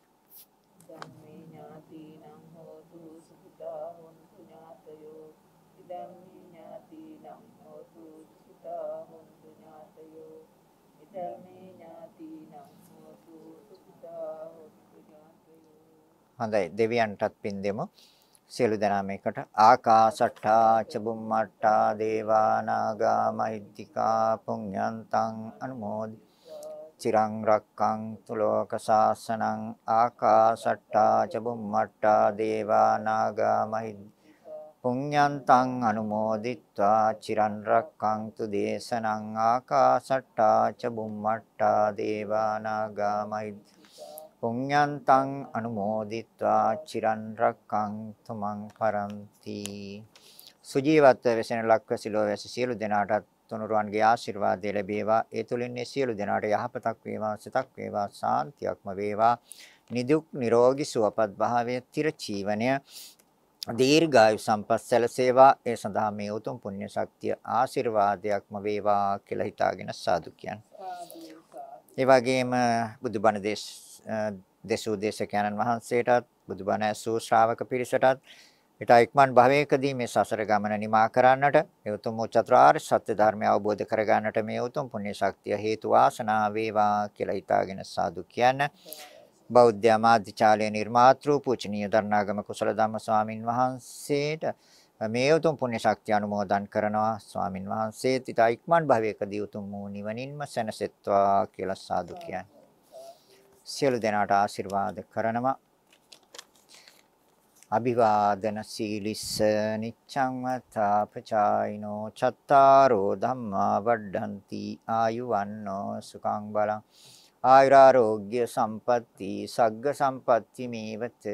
හොඳයි දෙවියන්ටත් පින් දෙමු. සියලු දෙනාම එකට ආකාශට්ටා චබුම්මට්ටා දේවානාගා මහිද්దికා පුඤ්ඤන්තං අනුමෝදි චිරං රක්කන්තු ලෝක සාසනං ආකාශට්ටා චබුම්මට්ටා දේවානාගා මහිද්దికා පුඤ්ඤන්තං අනුමෝදිත්වා චිරන් රක්ඛන්තු දේශනං ආකාශට්ටා ච බුම්මට්ටා දේවානාගාමයි පුඤ්ඤන්තං අනුමෝදිත්වා චිරන් රක්ඛන්තු මං පරන්ති සුජීවත්ව වෙසෙන ලක්ව සිලෝ වැස සියලු දෙනාටත් තුනුරුවන්ගේ ආශිර්වාදය ලැබේවා ඒ තුලින් මේ සියලු දෙනාට යහපතක් වේවා සිතක් වේවා සාන්තියක්ම වේවා නිදුක් නිරෝගී සුවපත් භාවය තිර ජීවනය දීර්ඝායු සම්පත් සැලසේවා ඒ සඳහා මේ උතුම් පුණ්‍ය ශක්තිය ආශිර්වාදයක්ම වේවා කියලා හිතාගෙන සාදු කියන්නේ. ඒ වගේම බුදුබණ දේශ දේශෝදේශකයන්න් වහන්සේටත් බුදුබණ ඇසූ ශ්‍රාවක පිරිසටත් ඊට ඉක්මන් භවයකදී මේ සසර ගමන නිමා කරන්නට මේ උතුම් චතුරාර්ය සත්‍ය ධර්මය අවබෝධ කරගන්නට මේ උතුම් පුණ්‍ය ශක්තිය හේතු වාසනා වේවා කියලා හිතාගෙන සාදු කියන්න බෞද්ධ ආමාත්‍යාලයේ නිර්මාතෘ පූජනීය දරණාගම කුසල ධම්ම ස්වාමින් වහන්සේට මේ උතුම් පුණ්‍ය ශක්තිය අනුමෝදන් කරනවා ස්වාමින් වහන්සේත් ඊට ඉක්මන් භවයකදී උතුම් වූ නිවනින්ම සැනසෙත්වා කියලා සාදු කියන්න සියලු දෙනාට ආශිර්වාද කරනවා. අභිවාදන සීලිස්ස නිච්ඡං වතා පචායිනෝ චත්තාරෝ ධම්මා වඩ්ඩಂತಿ ආයුවන්නෝ සුඛං බලං ආයුරාෝග්‍ය සම්පatti සග්ග සම්පatti මේවත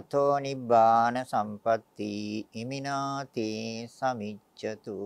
අතෝ නිබ්බාන සම්පatti ඉමිනාතේ සමිච්ඡතු